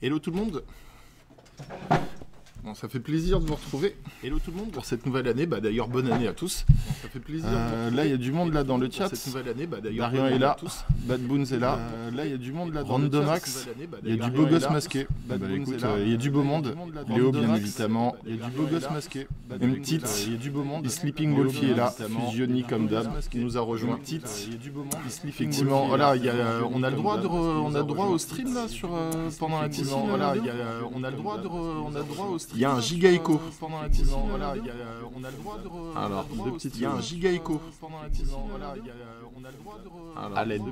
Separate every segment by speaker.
Speaker 1: Hello tout le monde ça fait plaisir de vous retrouver. Hello tout le monde pour cette nouvelle année. Bah d'ailleurs bonne année à tous. ça fait plaisir. là il y a du monde là dans le chat. Cette nouvelle année. Bah d'ailleurs. bonne est là. Bad Boons est là. là il y a du monde là dans le chat. Randomax. Il y a du beau gosse masqué. Bah, il y a du beau monde. Léo bien évidemment. Il y a du beau gosse masqué. Une petite. Il y a du beau monde. Sleeping Wolfie est là. Fusioni comme d'hab. Qui nous a rejoint. Petite. Effectivement. Voilà, on a le droit de on a droit au stream là sur pendant la piscine. Voilà, on a le droit de on a droit au stream. Il y un euh, euh, giga écho. Euh, le de. Il un giga écho. de. petit deux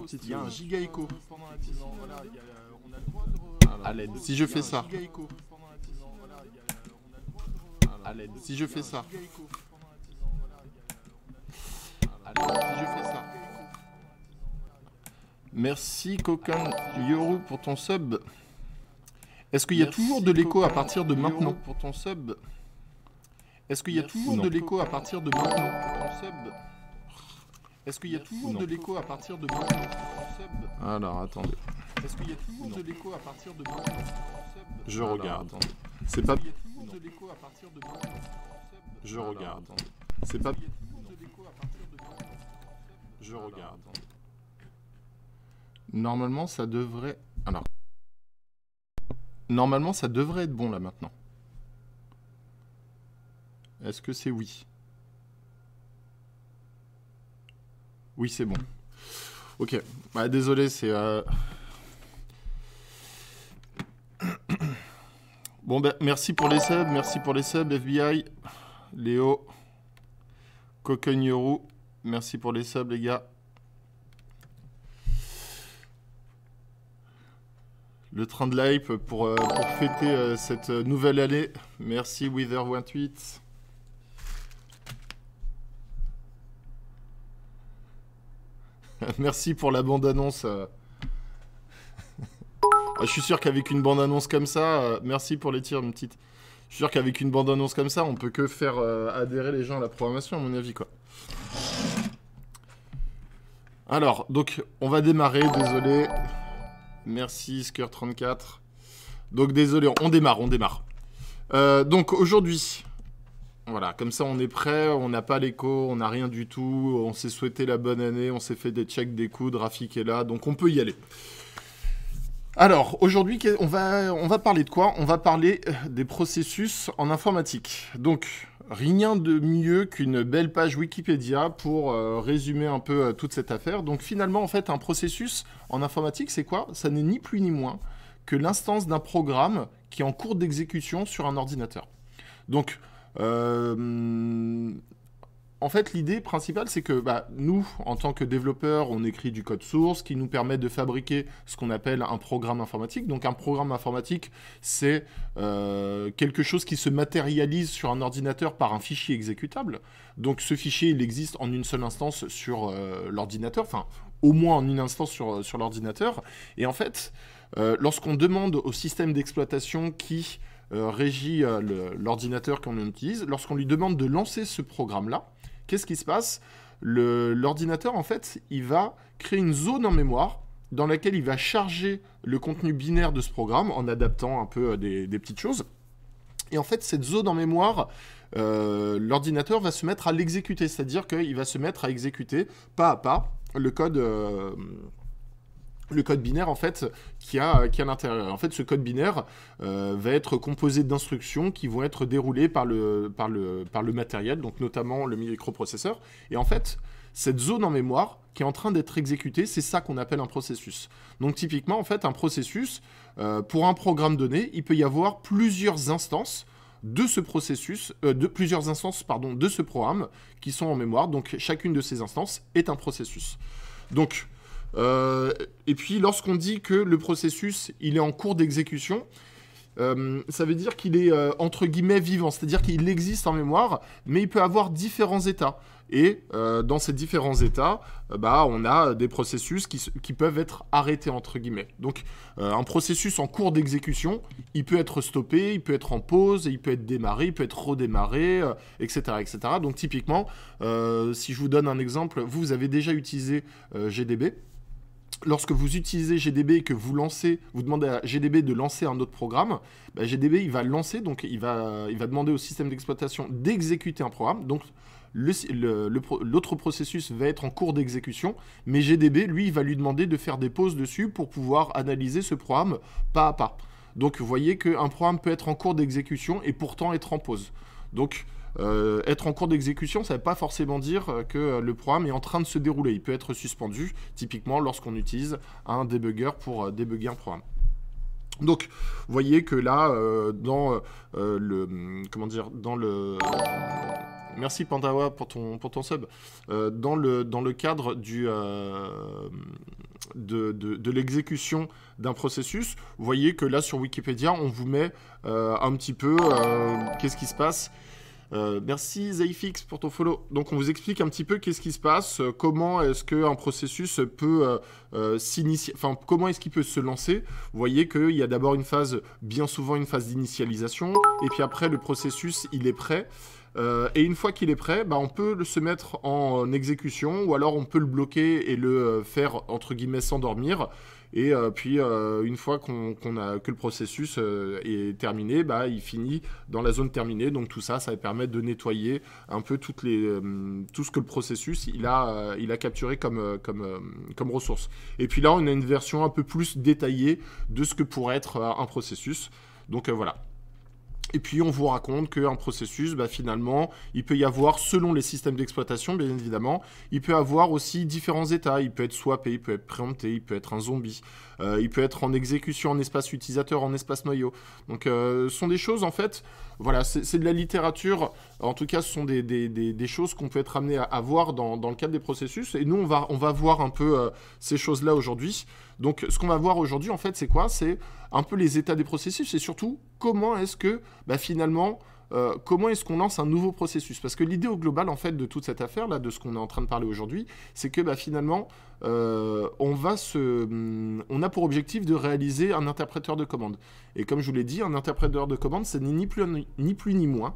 Speaker 1: petites Il un giga écho. le Si je fais ça,
Speaker 2: si je fais ça,
Speaker 1: si je fais ça. Merci Coquin Yoru pour ton sub. Est-ce qu'il y a toujours de l'écho à partir de maintenant pour ton sub Est-ce qu'il y a toujours de l'écho à partir de maintenant pour ton sub Est-ce qu'il y a toujours de l'écho à partir de maintenant pour ton sub Alors attendez. Est-ce qu'il y a toujours de l'écho à partir de maintenant pour ton sub Je regarde. C'est pas. Je regarde. C'est pas. Je regarde. Normalement, ça devrait Normalement, ça devrait être bon là maintenant. Est-ce que c'est oui Oui, c'est bon. Ok. Bah, désolé, c'est. Euh, bon, ben, merci pour les subs, merci pour les subs, FBI, Léo, Yoru, merci pour les subs, les gars. le train de l'hype pour, euh, fêter euh, cette euh, nouvelle année. Merci Wither28. Merci pour la bande-annonce. Ah, je suis sûr qu'avec une bande-annonce comme ça, merci pour les tirs, mon petite. Je suis sûr qu'avec une bande-annonce comme ça, on peut que faire adhérer les gens à la programmation, à mon avis, quoi. Alors, donc, on va démarrer, désolé. Merci, sker 34 Donc, désolé, on démarre, on démarre. Euh, donc, aujourd'hui, voilà, comme ça, on est prêt, on n'a pas l'écho, on n'a rien du tout. On s'est souhaité la bonne année, on s'est fait des checks, des coups, graphique est là, donc on peut y aller. Alors, aujourd'hui, on va, on va parler de quoi On va parler euh, des processus en informatique. Donc, rien de mieux qu'une belle page Wikipédia pour euh, résumer un peu euh, toute cette affaire. Donc finalement, en fait, un processus en informatique, c'est quoi Ça n'est ni plus ni moins que l'instance d'un programme qui est en cours d'exécution sur un ordinateur. Donc, euh, en fait, l'idée principale, c'est que bah, nous, en tant que développeurs, on écrit du code source qui nous permet de fabriquer ce qu'on appelle un programme informatique. Donc, un programme informatique, c'est euh, quelque chose qui se matérialise sur un ordinateur par un fichier exécutable. Donc, ce fichier, il existe en une seule instance sur euh, l'ordinateur, enfin, au moins en une instance sur, euh, sur l'ordinateur. Et en fait, lorsqu'on demande au système d'exploitation qui euh, régit euh, l'ordinateur qu'on utilise, lorsqu'on lui demande de lancer ce programme-là, qu'est-ce qui se passe L'ordinateur, en fait, il va créer une zone en mémoire dans laquelle il va charger le contenu binaire de ce programme en adaptant un peu euh, des, petites choses. Et en fait, cette zone en mémoire, l'ordinateur va se mettre à l'exécuter, c'est-à-dire qu'il va se mettre à exécuter pas à pas le code, le code binaire en fait qui a qui a l'intérieur. En fait, ce code binaire euh, va être composé d'instructions qui vont être déroulées par le par le par le matériel, donc notamment le microprocesseur. Et en fait, cette zone en mémoire qui est en train d'être exécutée, c'est ça qu'on appelle un processus. Donc typiquement, en fait, un processus euh, pour un programme donné, il peut y avoir plusieurs instances de ce processus, euh, de plusieurs instances pardon, de ce programme qui sont en mémoire. Donc chacune de ces instances est un processus. Donc euh, et puis lorsqu'on dit que le processus il est en cours d'exécution, euh, ça veut dire qu'il est euh, entre guillemets vivant, c'est-à-dire qu'il existe en mémoire, mais il peut avoir différents états. Et dans ces différents états, bah, on a des processus qui, qui, peuvent être arrêtés entre guillemets. Donc un processus en cours d'exécution, il peut être stoppé, il peut être en pause, il peut être démarré, il peut être redémarré, etc., etc. Donc typiquement, si je vous donne un exemple, vous avez déjà utilisé GDB lorsque vous utilisez GDB et que vous lancez, vous demandez à GDB de lancer un autre programme, bah, GDB il va lancer, donc il va, il va demander au système d'exploitation d'exécuter un programme. Donc l'autre processus va être en cours d'exécution, mais GDB, lui, va lui demander de faire des pauses dessus pour pouvoir analyser ce programme pas à pas. Donc vous voyez qu'un programme peut être en cours d'exécution et pourtant être en pause. Donc euh, être en cours d'exécution, ça ne veut pas forcément dire que le programme est en train de se dérouler. Il peut être suspendu, typiquement lorsqu'on utilise un débugger pour euh, débugger un programme. Donc, vous voyez que là, euh, dans le... Comment dire Dans le... Merci Pandawa pour ton, pour ton sub. dans, le, cadre de, l'exécution d'un processus, vous voyez que là sur Wikipédia, on vous met un petit peu qu'est-ce qui se passe euh, merci Zayfix pour ton follow. Donc on vous explique un petit peu qu'est-ce qui se passe, euh, comment est-ce qu'un processus peut euh, euh s'initier, enfin comment est-ce qu'il peut se lancer. Vous voyez qu'il y a d'abord une phase, bien souvent une phase d'initialisation, et puis après le processus il est prêt. et une fois qu'il est prêt, bah, on peut le se mettre en exécution, ou alors on peut le bloquer et le faire entre guillemets s'endormir. Et euh, puis, euh, une fois qu'on a, que le processus euh, est terminé, bah, il finit dans la zone terminée. Donc tout ça, ça va permettre de nettoyer un peu tout ce que le processus il a, capturé comme, comme, ressource. Et puis là, on a une version un peu plus détaillée de ce que pourrait être un processus. Donc voilà. Et puis on vous raconte qu'un processus, bah, finalement, il peut y avoir, selon les systèmes d'exploitation, bien évidemment, il peut avoir aussi différents états. Il peut être swappé, il peut être préempté, il peut être un zombie. Euh, il peut être en exécution en espace utilisateur, en espace noyau. Donc euh, ce sont des choses en fait, voilà, c'est de la littérature, en tout cas ce sont des, choses qu'on peut être amené à, voir dans, le cadre des processus. Et nous on va, voir un peu euh, ces choses-là aujourd'hui. Donc ce qu'on va voir aujourd'hui en fait c'est quoi C'est un peu les états des processus et surtout comment est-ce que bah, finalement... Euh, comment est-ce qu'on lance un nouveau processus Parce que l'idée au global, en fait, de toute cette affaire, là, de ce qu'on est en train de parler aujourd'hui, c'est que bah, finalement, euh, on, va hum, on a pour objectif de réaliser un interpréteur de commande. Et comme je vous l'ai dit, un interpréteur de commande, c'est ni plus ni, plus ni moins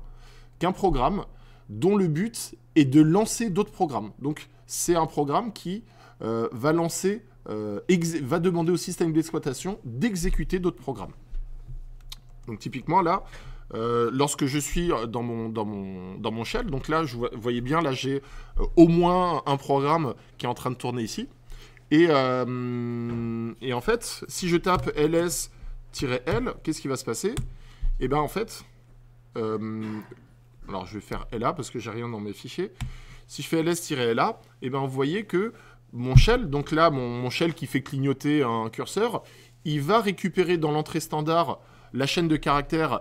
Speaker 1: qu'un programme dont le but est de lancer d'autres programmes. Donc, c'est un programme qui euh, va lancer, va demander au système d'exploitation d'exécuter d'autres programmes. Donc, typiquement, là, euh, lorsque je suis euh, dans mon, dans, mon, shell, donc là, vous voyez bien, là, j'ai euh, au moins un programme qui est en train de tourner ici. Et, en fait, si je tape ls-l, qu'est-ce qui va se passer Eh bien, en fait, alors je vais faire la parce que j'ai rien dans mes fichiers. Si je fais ls-la, eh bien, vous voyez que mon shell, donc là, mon, mon shell qui fait clignoter un curseur, il va récupérer dans l'entrée standard la chaîne de caractères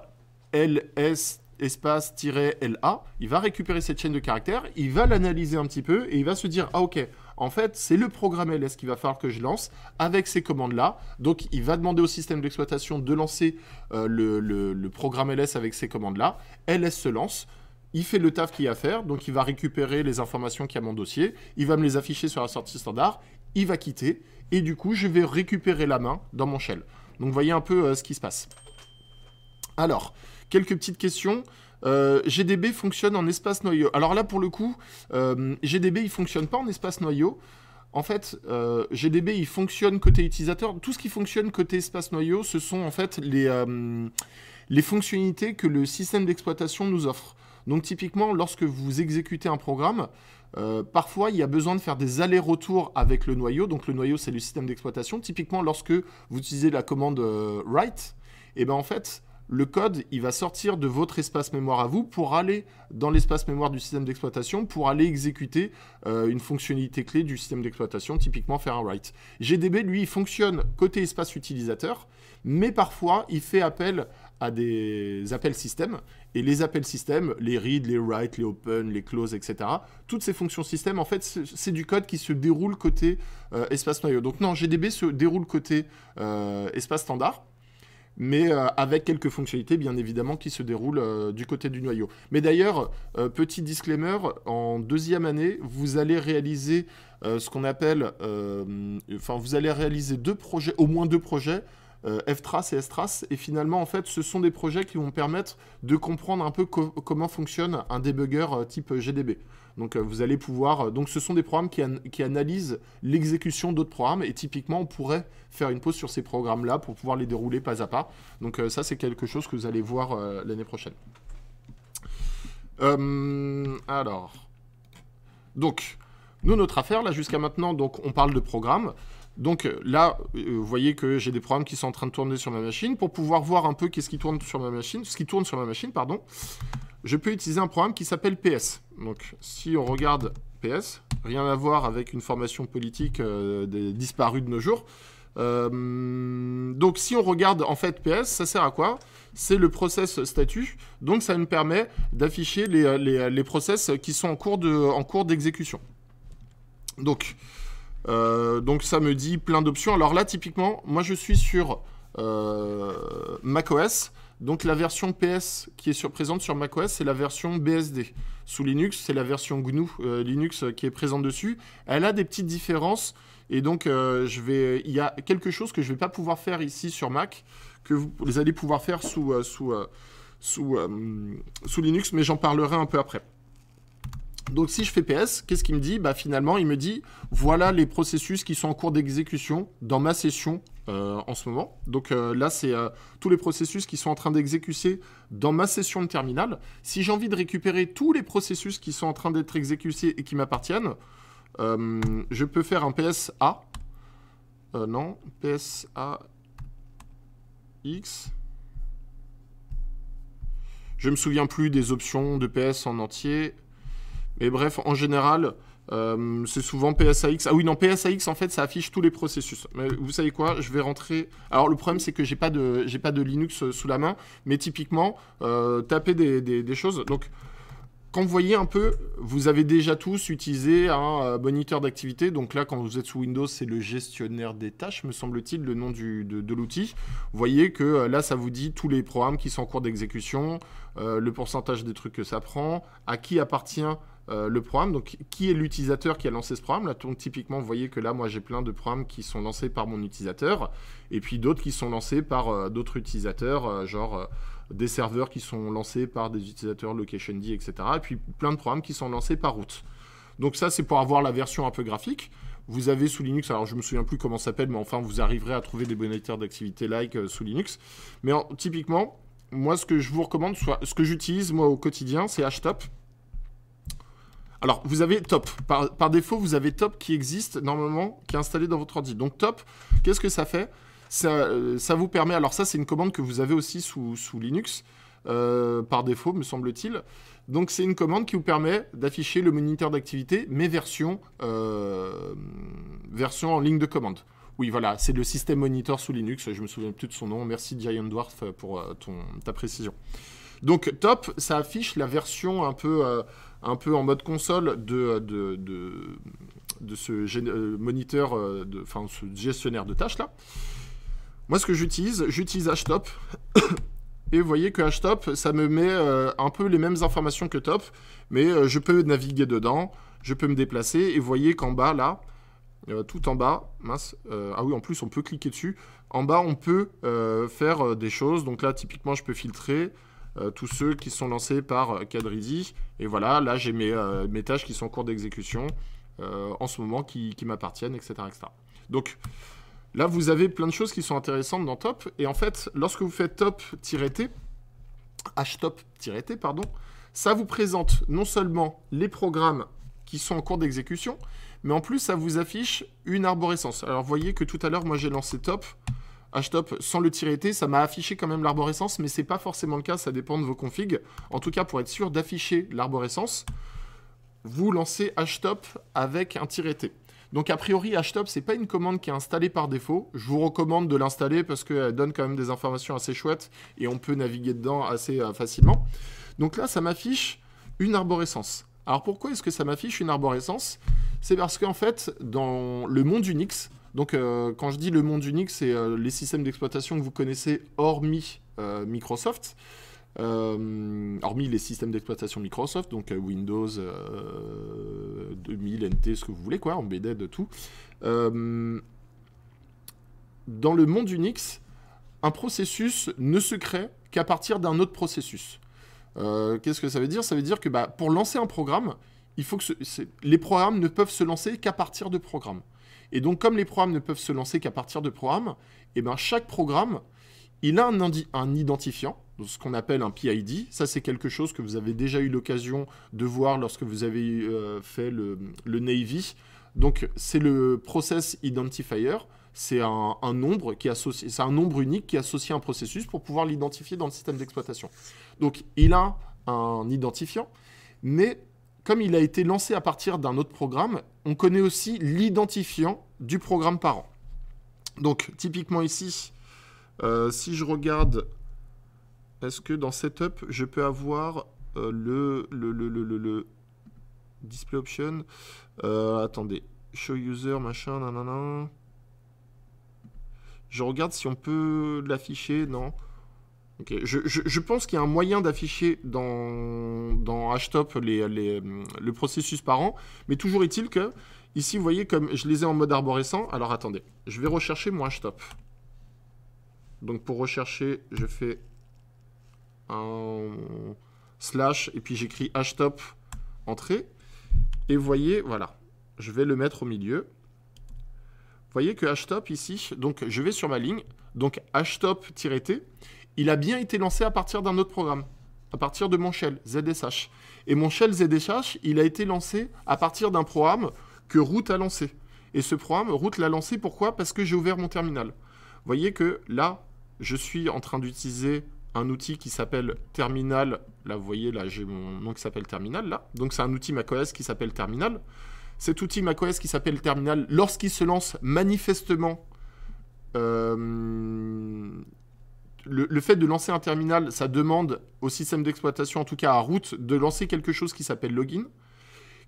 Speaker 1: ls espace-la, il va récupérer cette chaîne de caractères, il va l'analyser un petit peu et il va se dire ah ok, en fait c'est le programme ls qu'il va falloir que je lance avec ces commandes là. Donc il va demander au système d'exploitation de lancer euh, le, programme ls avec ces commandes là. ls se lance. Il fait le taf qu'il y a à faire, donc il va récupérer les informations qu'il y a dans mon dossier, il va me les afficher sur la sortie standard, il va quitter, et du coup je vais récupérer la main dans mon shell. Donc voyez un peu euh, ce qui se passe. Alors, Quelques petites questions. Euh, GDB fonctionne en espace noyau. Alors là, pour le coup, euh, GDB, il fonctionne pas en espace noyau. En fait, euh, GDB, il fonctionne côté utilisateur. Tout ce qui fonctionne côté espace noyau, ce sont en fait les, les fonctionnalités que le système d'exploitation nous offre. Donc typiquement, lorsque vous exécutez un programme, parfois, il y a besoin de faire des allers-retours avec le noyau. Donc, le noyau, c'est le système d'exploitation. Typiquement, lorsque vous utilisez la commande write, et eh ben, en fait, le code, il va sortir de votre espace mémoire à vous pour aller dans l'espace mémoire du système d'exploitation, pour aller exécuter euh, une fonctionnalité clé du système d'exploitation, typiquement faire un write. GDB, lui, fonctionne côté espace utilisateur, mais parfois, il fait appel à des appels système. Et les appels système, les read, les write, les open, les close, etc., toutes ces fonctions système, en fait, c'est du code qui se déroule côté euh, espace noyau. Donc non, GDB se déroule côté euh, espace standard mais euh, avec quelques fonctionnalités bien évidemment qui se déroulent euh, du côté du noyau. Mais d'ailleurs, euh, petit disclaimer, en deuxième année, vous allez réaliser ce qu'on appelle, enfin vous allez réaliser deux projets, au moins deux projets. ftrace et S-Trace. et finalement, en fait, ce sont des projets qui vont permettre de comprendre un peu comment fonctionne un débugger type GDB. Donc euh, vous allez pouvoir. Euh, donc ce sont des programmes qui, analysent l'exécution d'autres programmes et typiquement on pourrait faire une pause sur ces programmes-là pour pouvoir les dérouler pas à pas. Donc euh, ça c'est quelque chose que vous allez voir l'année prochaine. alors. Donc, nous, notre affaire, là, jusqu'à maintenant, donc, on parle de programmes. Donc là, vous voyez que j'ai des programmes qui sont en train de tourner sur ma machine. Pour pouvoir voir un peu qu'est-ce qui tourne sur ma machine, ce qui tourne sur ma machine, pardon, je peux utiliser un programme qui s'appelle PS. Donc si on regarde PS, rien à voir avec une formation politique euh, disparue de nos jours. Euh, donc si on regarde en fait PS, ça sert à quoi C'est le process statut, donc ça me permet d'afficher euh, les, process qui sont en cours d'exécution. donc, donc ça me dit plein d'options. Alors là typiquement, moi je suis sur macOS, donc la version PS qui est sur, présente sur macOS, c'est la version BSD. Sous Linux, c'est la version GNU euh, Linux euh, qui est présente dessus. Elle a des petites différences et donc euh, je vais, il y a quelque chose que je ne vais pas pouvoir faire ici sur Mac que vous, allez pouvoir faire sous, sous, sous, sous Linux, mais j'en parlerai un peu après. Donc si je fais PS, qu'est-ce qu'il me dit bah, Finalement, il me dit, voilà les processus qui sont en cours d'exécution dans ma session euh, en ce moment. Donc euh, là, c'est euh, tous les processus qui sont en train d'exécuter dans ma session de terminal. Si j'ai envie de récupérer tous les processus qui sont en train d'être exécutés et qui m'appartiennent, je peux faire un PSA. non, PSA X. Je me souviens plus des options de PS en entier. Mais bref, en général, euh, c'est souvent PSAX. Ah oui, non, PSAX, en fait, ça affiche tous les processus. Mais vous savez quoi Je vais rentrer. Alors, le problème, c'est que j'ai pas de, j'ai pas de Linux euh, sous la main, mais typiquement, euh, taper des, des, choses. Donc, quand vous voyez un peu, vous avez déjà tous utilisé un moniteur d'activité. Donc là, quand vous êtes sous Windows, c'est le gestionnaire des tâches, me semble-t-il, le nom du, de, l'outil. Vous voyez que là, ça vous dit tous les programmes qui sont en cours d'exécution, le pourcentage des trucs que ça prend, à qui appartient euh, le programme. Donc, qui est l'utilisateur qui a lancé ce programme là, typiquement, vous voyez que là, moi, j'ai plein de programmes qui sont lancés par mon utilisateur et puis d'autres qui sont lancés par euh, d'autres utilisateurs, euh, genre des serveurs qui sont lancés par des utilisateurs LocationD, etc. Et puis plein de programmes qui sont lancés par route. Donc ça, c'est pour avoir la version un peu graphique. Vous avez sous Linux, alors je me souviens plus comment ça s'appelle, mais enfin, vous arriverez à trouver des boniteurs d'activité like sous Linux. Mais typiquement, moi, ce que je vous recommande, ce que j'utilise moi au quotidien, c'est HTOP. Alors, vous avez top. Par, défaut, vous avez top qui existe normalement, qui est installé dans votre ordi. Donc top, qu'est-ce que ça fait euh, ça, vous permet... Alors ça, c'est une commande que vous avez aussi sous, Linux, euh, par défaut, me semble-t-il. Donc c'est une commande qui vous permet d'afficher le moniteur d'activité, mais version, euh, en ligne de commande. Oui, voilà, c'est le système monitor sous Linux, je me souviens plus de son nom. Merci Giant Dwarf pour ta précision. Donc top, ça affiche la version un peu un peu en mode console de, de, ce euh, moniteur, euh, enfin ce gestionnaire de tâches là. Moi ce que j'utilise, j'utilise HTOP. et vous voyez que HTOP, ça me met euh, un peu les mêmes informations que TOP, mais je peux naviguer dedans, je peux me déplacer, et vous voyez qu'en bas, là, tout en bas, mince, ah oui, en plus, on peut cliquer dessus, en bas, on peut faire des choses, donc là, typiquement, je peux filtrer, euh, tous ceux qui sont lancés par euh, Kadrizi. Et voilà, là j'ai euh, mes, tâches qui sont en cours d'exécution en ce moment qui, m'appartiennent, etc., etc. Donc là, vous avez plein de choses qui sont intéressantes dans top. Et en fait, lorsque vous faites top-t, htop-t, pardon, ça vous présente non seulement les programmes qui sont en cours d'exécution, mais en plus, ça vous affiche une arborescence. Alors, vous voyez que tout à l'heure, moi, j'ai lancé top. Htop ah, sans le tirer T, ça m'a affiché quand même l'arborescence, mais c'est pas forcément le cas, ça dépend de vos configs. En tout cas, pour être sûr d'afficher l'arborescence, vous lancez htop avec un tiret T. Donc a priori, htop, c'est pas une commande qui est installée par défaut. Je vous recommande de l'installer parce qu'elle donne quand même des informations assez chouettes et on peut naviguer dedans assez euh, facilement. Donc là, ça m'affiche une arborescence. Alors pourquoi est-ce que ça m'affiche une arborescence C'est parce qu'en fait, dans le monde Unix, donc, euh, quand je dis le monde Unix, c'est euh, les systèmes d'exploitation que vous connaissez hormis euh, Microsoft, hormis les systèmes d'exploitation Microsoft, donc Windows 2000, NT, ce que vous voulez, quoi, en BD de tout. dans le monde Unix, un processus ne se crée qu'à partir d'un autre processus. Qu'est-ce que ça veut dire Ça veut dire que bah, pour lancer un programme, il faut que les programmes ne peuvent se lancer qu'à partir de programmes. Et donc, comme les programmes ne peuvent se lancer qu'à partir de programmes, et eh ben, chaque programme, il a un, un identifiant, ce qu'on appelle un PID. Ça, c'est quelque chose que vous avez déjà eu l'occasion de voir lorsque vous avez euh, fait le, Navy. Donc, c'est le Process Identifier. C'est un, un, nombre qui associe, c'est un nombre unique qui associe un processus pour pouvoir l'identifier dans le système d'exploitation. Donc, il a un identifiant, mais comme il a été lancé à partir d'un autre programme, on connaît aussi l'identifiant du programme parent. Donc typiquement ici, euh, si je regarde, est-ce que dans Setup, je peux avoir euh, le, le, le, le, Display Option euh, Attendez, Show User, machin, nanana. Je regarde si on peut l'afficher, non je, pense qu'il y a un moyen d'afficher dans, dans HTOP le processus par an, mais toujours est-il que, ici, vous voyez, comme je les ai en mode arborescent, alors attendez, je vais rechercher mon HTOP. Donc pour rechercher, je fais un slash, et puis j'écris HTOP entrée, et vous voyez, voilà, je vais le mettre au milieu. Vous voyez que HTOP ici, donc je vais sur ma ligne, donc HTOP-T, il a bien été lancé à partir d'un autre programme, à partir de mon shell ZSH. Et mon shell ZSH, il a été lancé à partir d'un programme que Root a lancé. Et ce programme, Root l'a lancé pourquoi Parce que j'ai ouvert mon terminal. Vous voyez que là, je suis en train d'utiliser un outil qui s'appelle Terminal. Là, vous voyez, là, j'ai mon nom qui s'appelle Terminal, là. Donc, c'est un outil macOS qui s'appelle Terminal. Cet outil macOS qui s'appelle Terminal, lorsqu'il se lance manifestement, euh, le, fait de lancer un terminal, ça demande au système d'exploitation, en tout cas à route, de lancer quelque chose qui s'appelle login,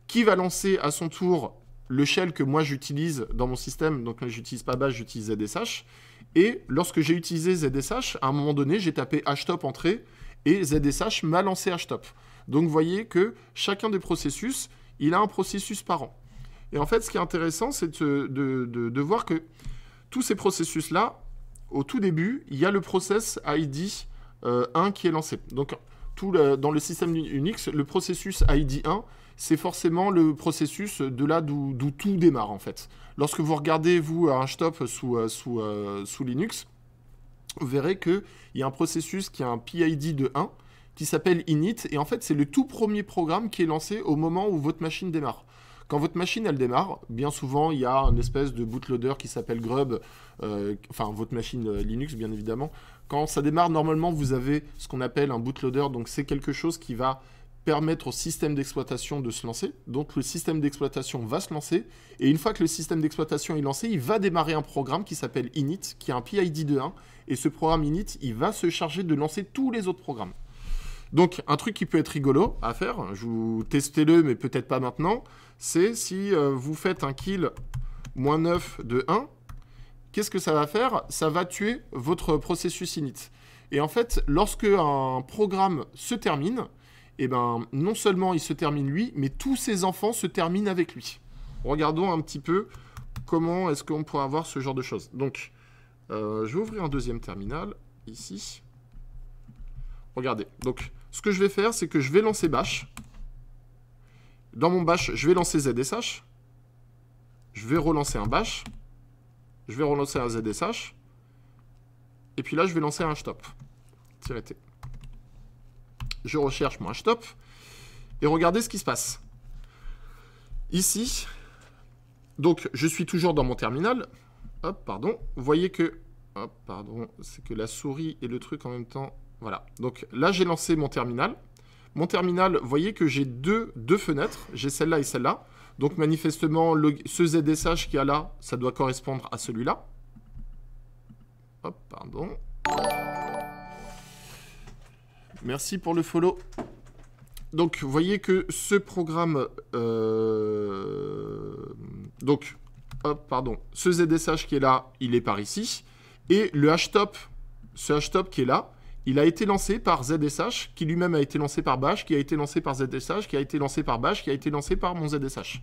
Speaker 1: qui va lancer à son tour le shell que moi j'utilise dans mon système. Donc là, j'utilise pas bash, j'utilise ZSH. Et lorsque j'ai utilisé ZSH, à un moment donné, j'ai tapé htop entrée et ZSH m'a lancé htop. Donc vous voyez que chacun des processus, il a un processus par an. Et en fait, ce qui est intéressant, c'est de voir que tous ces processus-là, au tout début, il y a le process ID 1 euh, qui est lancé. Donc, tout dans le système Unix, le processus ID 1, c'est forcément le processus de là d'où tout démarre en fait. Lorsque vous regardez vous stop euh, sous, euh, sous, sous Linux, vous verrez qu'il y a un processus qui a un PID de 1 qui s'appelle init et en fait c'est le tout premier programme qui est lancé au moment où votre machine démarre. Quand votre machine elle démarre, bien souvent il y a une espèce de bootloader qui s'appelle Grub, euh, enfin votre machine euh, Linux bien évidemment. Quand ça démarre, normalement vous avez ce qu'on appelle un bootloader, donc c'est quelque chose qui va permettre au système d'exploitation de se lancer. Donc le système d'exploitation va se lancer, et une fois que le système d'exploitation est lancé, il va démarrer un programme qui s'appelle init, qui a un PID de 1, et ce programme init, il va se charger de lancer tous les autres programmes. Donc un truc qui peut être rigolo à faire, je vous testez-le mais peut-être pas maintenant, c'est si euh, vous faites un kill moins 9 de 1, qu'est-ce que ça va faire Ça va tuer votre processus init. Et en fait, lorsque un programme se termine, eh ben, non seulement il se termine lui, mais tous ses enfants se terminent avec lui. Regardons un petit peu comment est-ce qu'on pourrait avoir ce genre de choses. Donc, euh, je vais ouvrir un deuxième terminal, ici. Regardez. Donc, ce que je vais faire, c'est que je vais lancer Bash. Dans mon bash, je vais lancer ZSH. Je vais relancer un bash. Je vais relancer un ZSH. Et puis là, je vais lancer un stop. Je recherche mon stop. Et regardez ce qui se passe. Ici, donc je suis toujours dans mon terminal. Hop, pardon. Vous voyez que... pardon. C'est que la souris et le truc en même temps. Voilà. Donc là, j'ai lancé mon terminal mon terminal, vous voyez que j'ai deux, deux fenêtres, j'ai celle-là et celle-là. Donc manifestement, le, ce ZSH qu'il y a là, ça doit correspondre à celui-là. Hop, pardon. Merci pour le follow. Donc, vous voyez que ce programme... Euh, donc, hop, pardon. Ce ZSH qui est là, il est par ici. Et le htop, ce htop qui est là, il a été lancé par ZSH, qui lui-même a été lancé par Bash, qui a été lancé par ZSH, qui a été lancé par Bash, qui a été lancé par mon ZSH.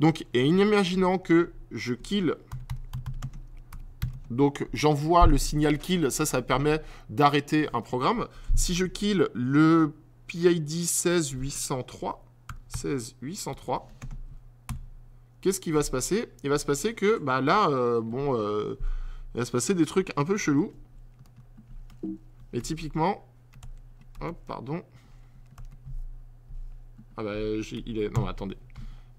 Speaker 1: Donc, et imaginant que je kill, donc j'envoie le signal kill, ça, ça permet d'arrêter un programme. Si je kill le PID 16803, 16803, qu'est-ce qui va se passer Il va se passer que, bah là, euh, bon, euh, il va se passer des trucs un peu chelous. Et typiquement... Hop, pardon. Ah bah, il est... Non, attendez.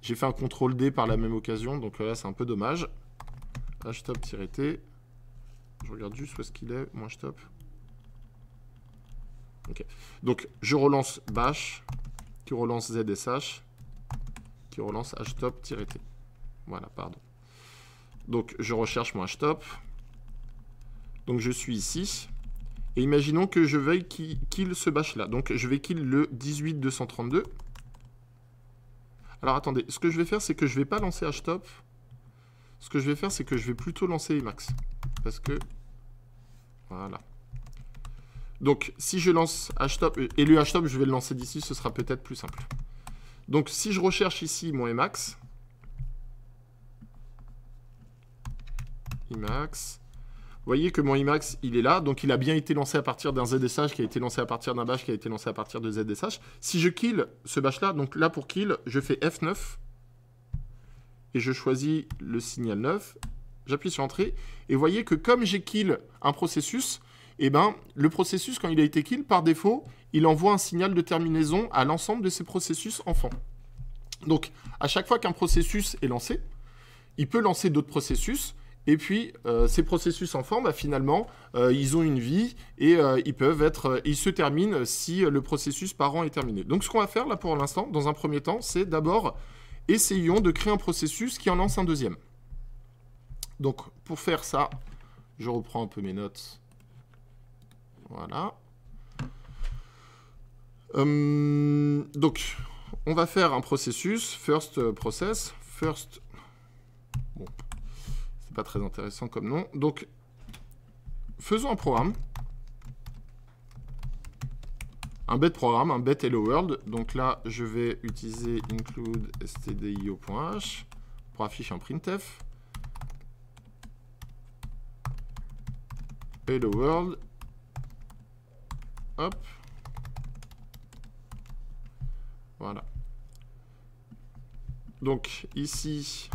Speaker 1: J'ai fait un CTRL D par la même occasion, donc là, c'est un peu dommage. Htop-T. Je regarde juste où est-ce qu'il est. Moins stop. Ok. Donc, je relance bash, qui relance ZSH, qui relance htop-t. Voilà, pardon. Donc, je recherche mon htop. Donc, je suis ici. Et imaginons que je veuille kill ce bash là. Donc je vais kill le 18232. Alors attendez, ce que je vais faire, c'est que je vais pas lancer htop. Ce que je vais faire, c'est que je vais plutôt lancer max. Parce que... Voilà. Donc si je lance htop, euh, et le htop, je vais le lancer d'ici, ce sera peut-être plus simple. Donc si je recherche ici mon Emacs, Emacs, voyez que mon IMAX, il est là, donc il a bien été lancé à partir d'un ZSH qui a été lancé à partir d'un bash qui a été lancé à partir de ZSH. Si je kill ce bash-là, donc là pour kill, je fais F9 et je choisis le signal 9, j'appuie sur Entrée, et vous voyez que comme j'ai kill un processus, eh ben, le processus, quand il a été kill, par défaut, il envoie un signal de terminaison à l'ensemble de ses processus enfants. Donc, à chaque fois qu'un processus est lancé, il peut lancer d'autres processus, et puis, euh, ces processus enfants, bah, finalement, euh, ils ont une vie et euh, ils peuvent être, ils se terminent si le processus parent est terminé. Donc, ce qu'on va faire là pour l'instant, dans un premier temps, c'est d'abord essayons de créer un processus qui en lance un deuxième. Donc, pour faire ça, je reprends un peu mes notes. Voilà. Hum, donc, on va faire un processus, first process, first... Bon, pas très intéressant comme nom. Donc, faisons un programme. Un bête programme, un bête hello world. Donc là, je vais utiliser include stdio.h pour afficher un printf. Hello world. Hop. Voilà. Donc ici,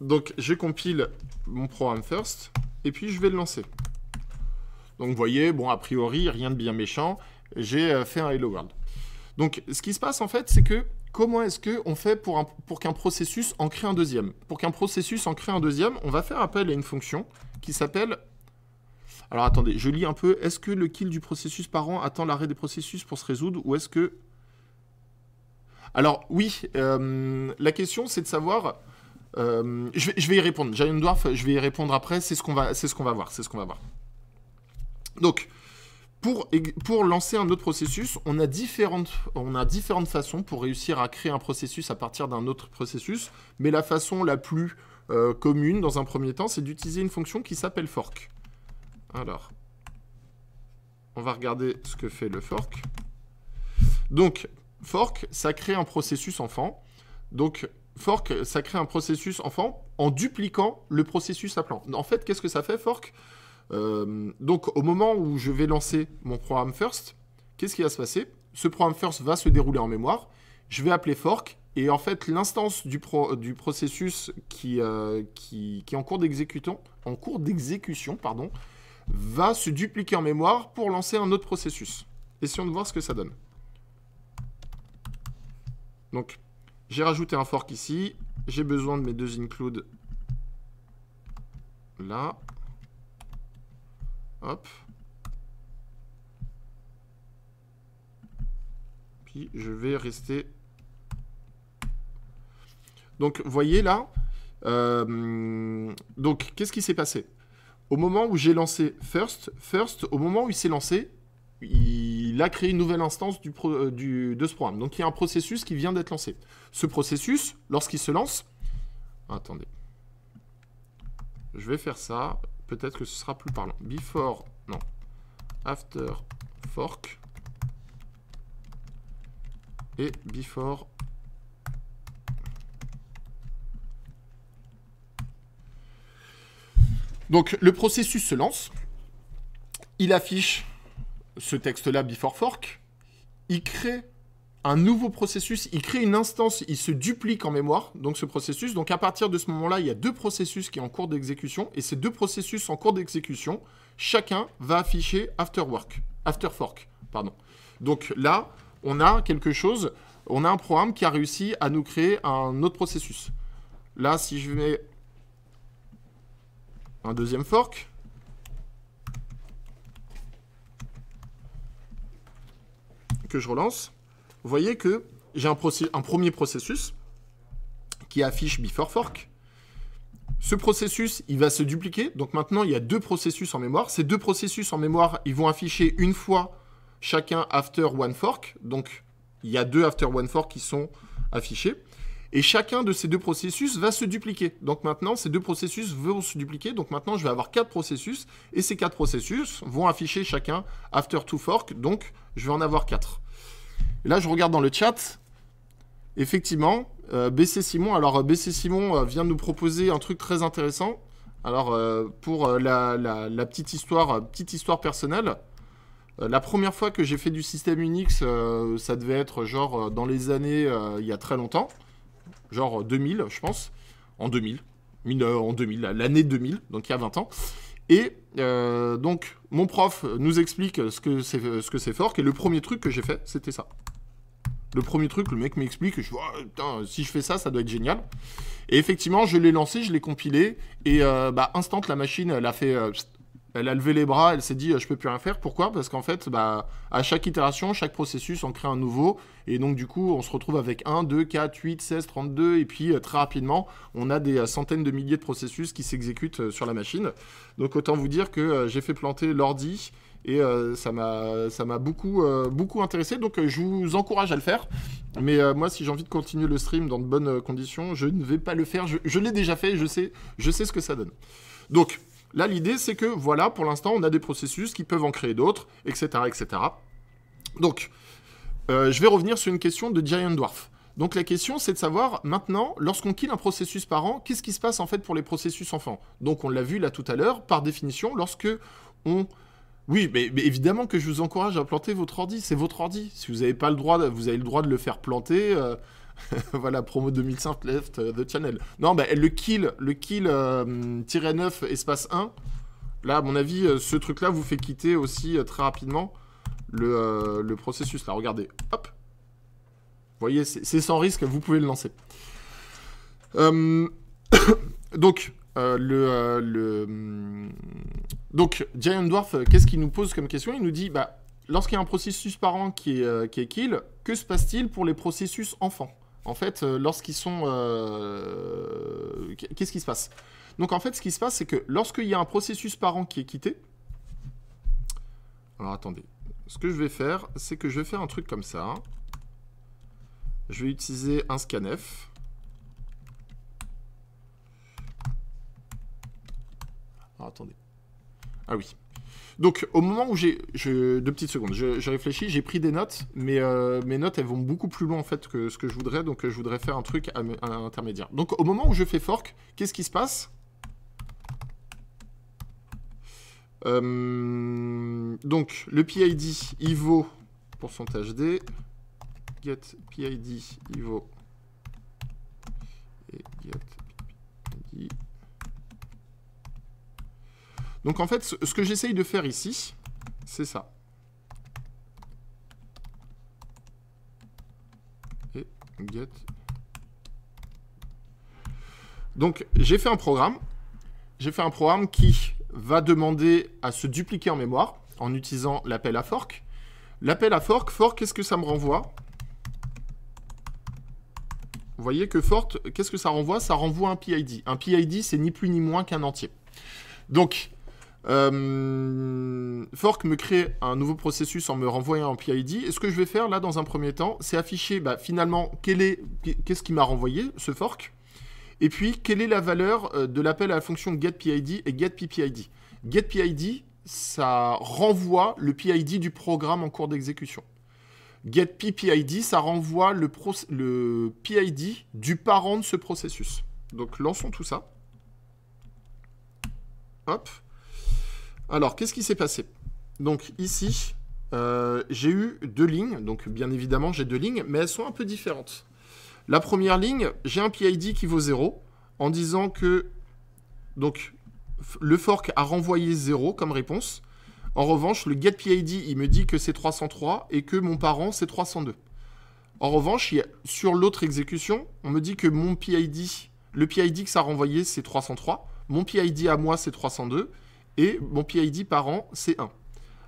Speaker 1: Donc, je compile mon programme first, et puis je vais le lancer. Donc, vous voyez, bon, a priori, rien de bien méchant. J'ai euh, fait un Hello World. Donc, ce qui se passe, en fait, c'est que comment est-ce qu'on fait pour, qu'un processus en crée un deuxième Pour qu'un processus en crée un deuxième, on va faire appel à une fonction qui s'appelle... Alors, attendez, je lis un peu. Est-ce que le kill du processus parent attend l'arrêt des processus pour se résoudre ou est-ce que... Alors, oui, euh, la question, c'est de savoir... Euh, je, vais, y répondre. Dwarf, je vais y répondre après. C'est ce qu'on va, c'est ce qu'on va voir. C'est ce qu'on va voir. Donc, pour, pour lancer un autre processus, on a, différentes, on a différentes façons pour réussir à créer un processus à partir d'un autre processus. Mais la façon la plus euh, commune, dans un premier temps, c'est d'utiliser une fonction qui s'appelle fork. Alors, on va regarder ce que fait le fork. Donc, fork, ça crée un processus enfant. Donc, fork, ça crée un processus enfant en dupliquant le processus appelant. En fait, qu'est-ce que ça fait, fork euh, Donc, au moment où je vais lancer mon programme first, qu'est-ce qui va se passer Ce programme first va se dérouler en mémoire. Je vais appeler fork. Et en fait, l'instance du, du, processus euh, qui, qui, est en cours d'exécution, en cours d'exécution, pardon, va se dupliquer en mémoire pour lancer un autre processus. Essayons de voir ce que ça donne. Donc, j'ai rajouté un fork ici. J'ai besoin de mes deux includes là. Hop. Puis je vais rester... Donc, vous voyez là. Euh, donc, qu'est-ce qui s'est passé Au moment où j'ai lancé First, First, au moment où il s'est lancé, il il a créé une nouvelle instance euh, du de ce programme. Donc il y a un processus qui vient d'être lancé. Ce processus, lorsqu'il se lance, attendez, je vais faire ça, peut-être que ce sera plus parlant. Before, non, after fork et before Donc le processus se lance, il affiche ce texte-là, Before Fork, il crée un nouveau processus, il crée une instance, il se duplique en mémoire, donc ce processus. Donc à partir de ce moment-là, il y a deux processus qui sont en cours d'exécution, et ces deux processus en cours d'exécution, chacun va afficher after work, after fork, pardon. Donc là, on a quelque chose, on a un programme qui a réussi à nous créer un autre processus. Là, si je mets un deuxième fork, je relance, vous voyez que j'ai un, un, premier processus qui affiche before fork. Ce processus, il va se dupliquer. Donc maintenant, il y a deux processus en mémoire. Ces deux processus en mémoire, ils vont afficher une fois chacun after one fork. Donc il y a deux after one fork qui sont affichés. Et chacun de ces deux processus va se dupliquer. Donc maintenant, ces deux processus vont se dupliquer. Donc maintenant, je vais avoir quatre processus. Et ces quatre processus vont afficher chacun after two fork. Donc je vais en avoir quatre. Et là, je regarde dans le chat. Effectivement, euh, BC Simon. Alors, euh, BC Simon euh, vient de nous proposer un truc très intéressant. Alors, pour la, petite histoire, petite histoire personnelle, la première fois que j'ai fait du système Unix, ça devait être genre dans les années, il y a très longtemps, genre 2000, je pense, en 2000, en 2000, l'année 2000, donc il y a 20 ans. Et donc, mon prof nous explique ce que c'est ce Fork, et le premier truc que j'ai fait, c'était ça. Le premier truc, le mec m'explique, je vois, putain, si je fais ça, ça doit être génial. Et effectivement, je l'ai lancé, je l'ai compilé, et euh, bah, instant, la machine l'a fait euh, elle a levé les bras, elle s'est dit euh, je peux plus rien faire. Pourquoi Parce qu'en fait, bah, à chaque itération, chaque processus, en crée un nouveau. Et donc, du coup, on se retrouve avec 1, 2, 4, 8, 16, 32. Et puis, euh, très rapidement, on a des euh, centaines de milliers de processus qui s'exécutent sur la machine. Donc, autant vous dire que j'ai fait planter l'ordi et ça m'a beaucoup beaucoup intéressé donc je vous encourage à le faire mais moi si j'ai envie de continuer le stream dans de bonnes conditions je ne vais pas le faire je, l'ai déjà fait je sais je sais ce que ça donne donc Là, l'idée, c'est que voilà, pour l'instant, on a des processus qui peuvent en créer d'autres, etc., etc. Donc, euh, je vais revenir sur une question de Giant Dwarf. Donc la question, c'est de savoir maintenant, lorsqu'on kill un processus parent, qu'est-ce qui se passe en fait pour les processus enfants Donc on l'a vu là tout à l'heure, par définition, lorsque on... Oui, mais, évidemment que je vous encourage à planter votre ordi, c'est votre ordi. Si vous n'avez pas le droit, vous avez le droit de le faire planter. Euh, voilà, promo 2005 left euh, the channel. Non, bah, le kill, le kill 9 euh, espace 1. Là, à mon avis, euh, ce truc-là vous fait quitter aussi très rapidement le, processus. Là, regardez. Hop. Vous voyez, c'est sans risque, vous pouvez le lancer. donc, le, hmm, donc, Giant Dwarf, qu'est-ce qu'il nous pose comme question Il nous dit, bah, lorsqu'il y a un processus parent qui qui est kill, que se passe-t-il pour les processus enfants en fait, euh, lorsqu'ils sont... Euh, qu'est-ce qui se passe Donc en fait, ce qui se passe, c'est que lorsqu'il y a un processus parent qui est quitté... Alors attendez, ce que je vais faire, c'est que je vais faire un truc comme ça. Je vais utiliser un scanf. Alors attendez. Ah oui. Donc, au moment où j'ai. deux petites secondes, je, réfléchis, j'ai pris des notes, mais euh, mes notes, elles vont beaucoup plus loin en fait que ce que je voudrais, donc euh, je voudrais faire un truc à, l'intermédiaire. intermédiaire. Donc, au moment où je fais fork, qu'est-ce qui se passe euh, donc, le PID, il vaut pourcentage D. Get PID, il vaut. Et get Donc en fait, ce, que j'essaye de faire ici, c'est ça. Et get. Donc j'ai fait un programme. J'ai fait un programme qui va demander à se dupliquer en mémoire en utilisant l'appel à fork. L'appel à fork, fork, qu'est-ce que ça me renvoie Vous voyez que fork, qu'est-ce que ça renvoie Ça renvoie un PID. Un PID, c'est ni plus ni moins qu'un entier. Donc, euh, fork me crée un nouveau processus en me renvoyant un PID. Et ce que je vais faire là dans un premier temps, c'est afficher bah, finalement qu'est-ce qui m'a renvoyé, ce fork, et puis quelle est la valeur euh, de l'appel à la fonction getPID et getPPID. GetPID, ça renvoie le PID du programme en cours d'exécution. GetPPID, ça renvoie le, le PID du parent de ce processus. Donc lançons tout ça. Hop. Alors, qu'est-ce qui s'est passé Donc ici, euh, j'ai eu deux lignes. Donc bien évidemment, j'ai deux lignes, mais elles sont un peu différentes. La première ligne, j'ai un PID qui vaut 0 en disant que donc le fork a renvoyé 0 comme réponse. En revanche, le getPID, il me dit que c'est 303 et que mon parent, c'est 302. En revanche, sur l'autre exécution, on me dit que mon PID, le PID que ça a renvoyé, c'est 303. Mon PID à moi, c'est 302 et mon PID parent, c'est 1.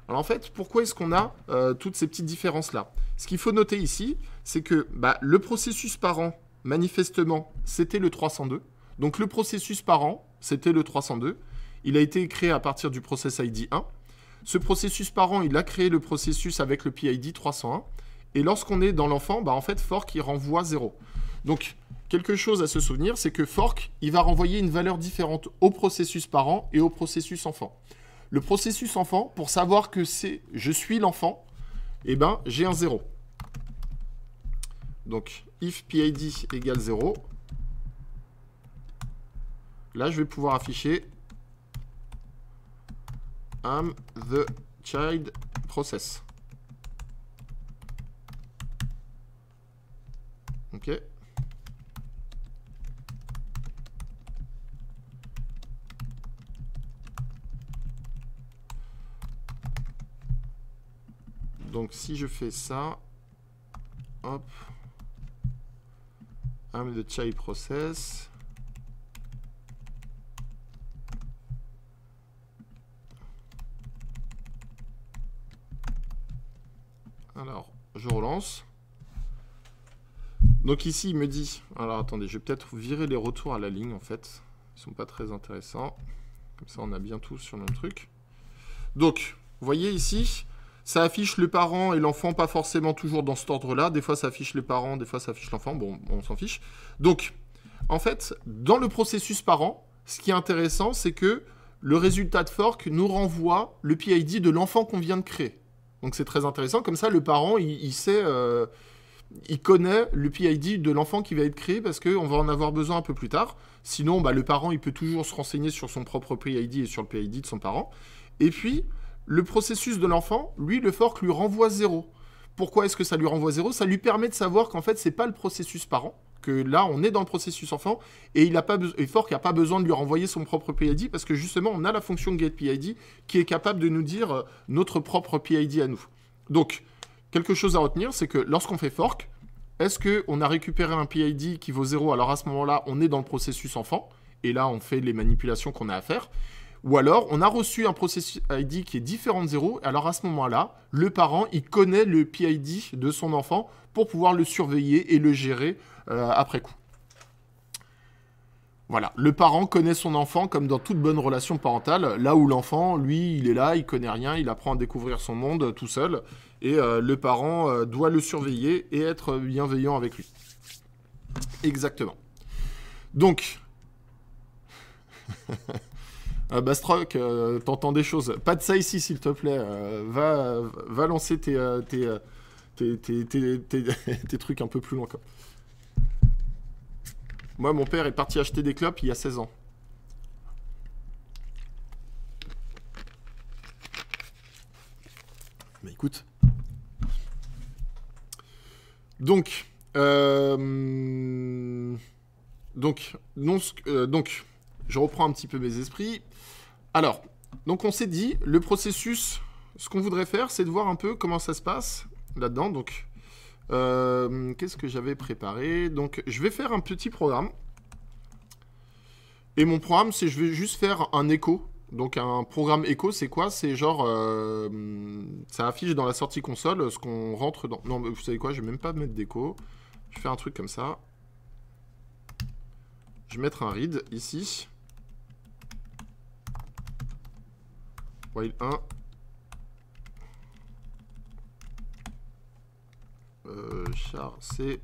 Speaker 1: Alors en fait, pourquoi est-ce qu'on a euh, toutes ces petites différences-là Ce qu'il faut noter ici, c'est que bah, le processus parent, manifestement, c'était le 302. Donc le processus parent, c'était le 302. Il a été créé à partir du process ID 1. Ce processus parent, il a créé le processus avec le PID 301. Et lorsqu'on est dans l'enfant, bah, en fait, fork, il renvoie 0. Donc quelque chose à se souvenir, c'est que fork, il va renvoyer une valeur différente au processus parent et au processus enfant. Le processus enfant, pour savoir que c'est je suis l'enfant, eh ben, j'ai un 0. Donc, if PID égale 0, là, je vais pouvoir afficher I'm the child process. OK Donc si je fais ça, hop, ah, I'm the child process. Alors, je relance. Donc ici, il me dit... Alors, attendez, je vais peut-être virer les retours à la ligne, en fait. Ils sont pas très intéressants. Comme ça, on a bien tout sur le même truc. Donc, vous voyez ici, ça affiche le parent et l'enfant, pas forcément toujours dans cet ordre-là. Des fois, ça affiche les parents, des fois, ça affiche l'enfant. Bon, on s'en fiche. Donc, en fait, dans le processus parent, ce qui est intéressant, c'est que le résultat de fork nous renvoie le PID de l'enfant qu'on vient de créer. Donc, c'est très intéressant. Comme ça, le parent, il, sait... Euh, il connaît le PID de l'enfant qui va être créé parce qu'on va en avoir besoin un peu plus tard. Sinon, bah, le parent, il peut toujours se renseigner sur son propre PID et sur le PID de son parent. Et puis, le processus de l'enfant, lui, le fork lui renvoie 0. Pourquoi est-ce que ça lui renvoie zéro Ça lui permet de savoir qu'en fait, c'est pas le processus parent, que là, on est dans le processus enfant, et il pas fork n'a pas besoin de lui renvoyer son propre PID, parce que justement, on a la fonction getPID qui est capable de nous dire euh, notre propre PID à nous. Donc, quelque chose à retenir, c'est que lorsqu'on fait fork, est-ce qu'on a récupéré un PID qui vaut 0 Alors à ce moment-là, on est dans le processus enfant, et là, on fait les manipulations qu'on a à faire. Ou alors, on a reçu un process ID qui est différent de 0. Alors à ce moment-là, le parent, il connaît le PID de son enfant pour pouvoir le surveiller et le gérer euh, après coup. Voilà, le parent connaît son enfant comme dans toute bonne relation parentale, là où l'enfant, lui, il est là, il connaît rien, il apprend à découvrir son monde euh, tout seul, et euh, le parent doit le surveiller et être bienveillant avec lui. Exactement. Donc, Euh, bah, euh, t'entends des choses. Pas de ça ici, s'il te plaît. Euh, va, va lancer tes, euh, tes, tes, trucs un peu plus loin. Moi, mon père est parti acheter des clopes il y a 16 ans. Mais écoute. Donc, donc, donc, je reprends un petit peu mes esprits. Alors, donc on s'est dit, le processus, ce qu'on voudrait faire, c'est de voir un peu comment ça se passe là-dedans. Donc, euh, qu'est-ce que j'avais préparé Donc, je vais faire un petit programme. Et mon programme, c'est je vais juste faire un écho. Donc, un programme écho, c'est quoi C'est genre, euh, ça affiche dans la sortie console ce qu'on rentre dans... Non, mais vous savez quoi Je vais même pas mettre d'écho. Je fais un truc comme ça. Je vais mettre un read ici. 1. Euh, char C.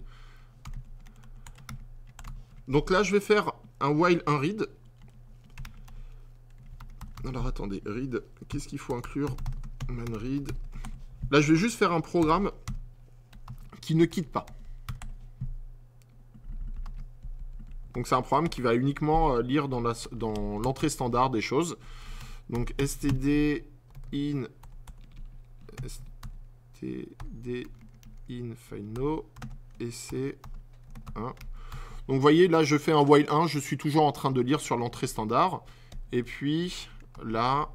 Speaker 1: Donc là, je vais faire un while, un read. Alors attendez, read, qu'est-ce qu'il faut inclure Man read. Là, je vais juste faire un programme qui ne quitte pas. Donc c'est un programme qui va uniquement euh, lire dans l'entrée standard des choses. Donc std in std in final et c'est 1. Donc vous voyez là je fais un while 1, je suis toujours en train de lire sur l'entrée standard. Et puis là,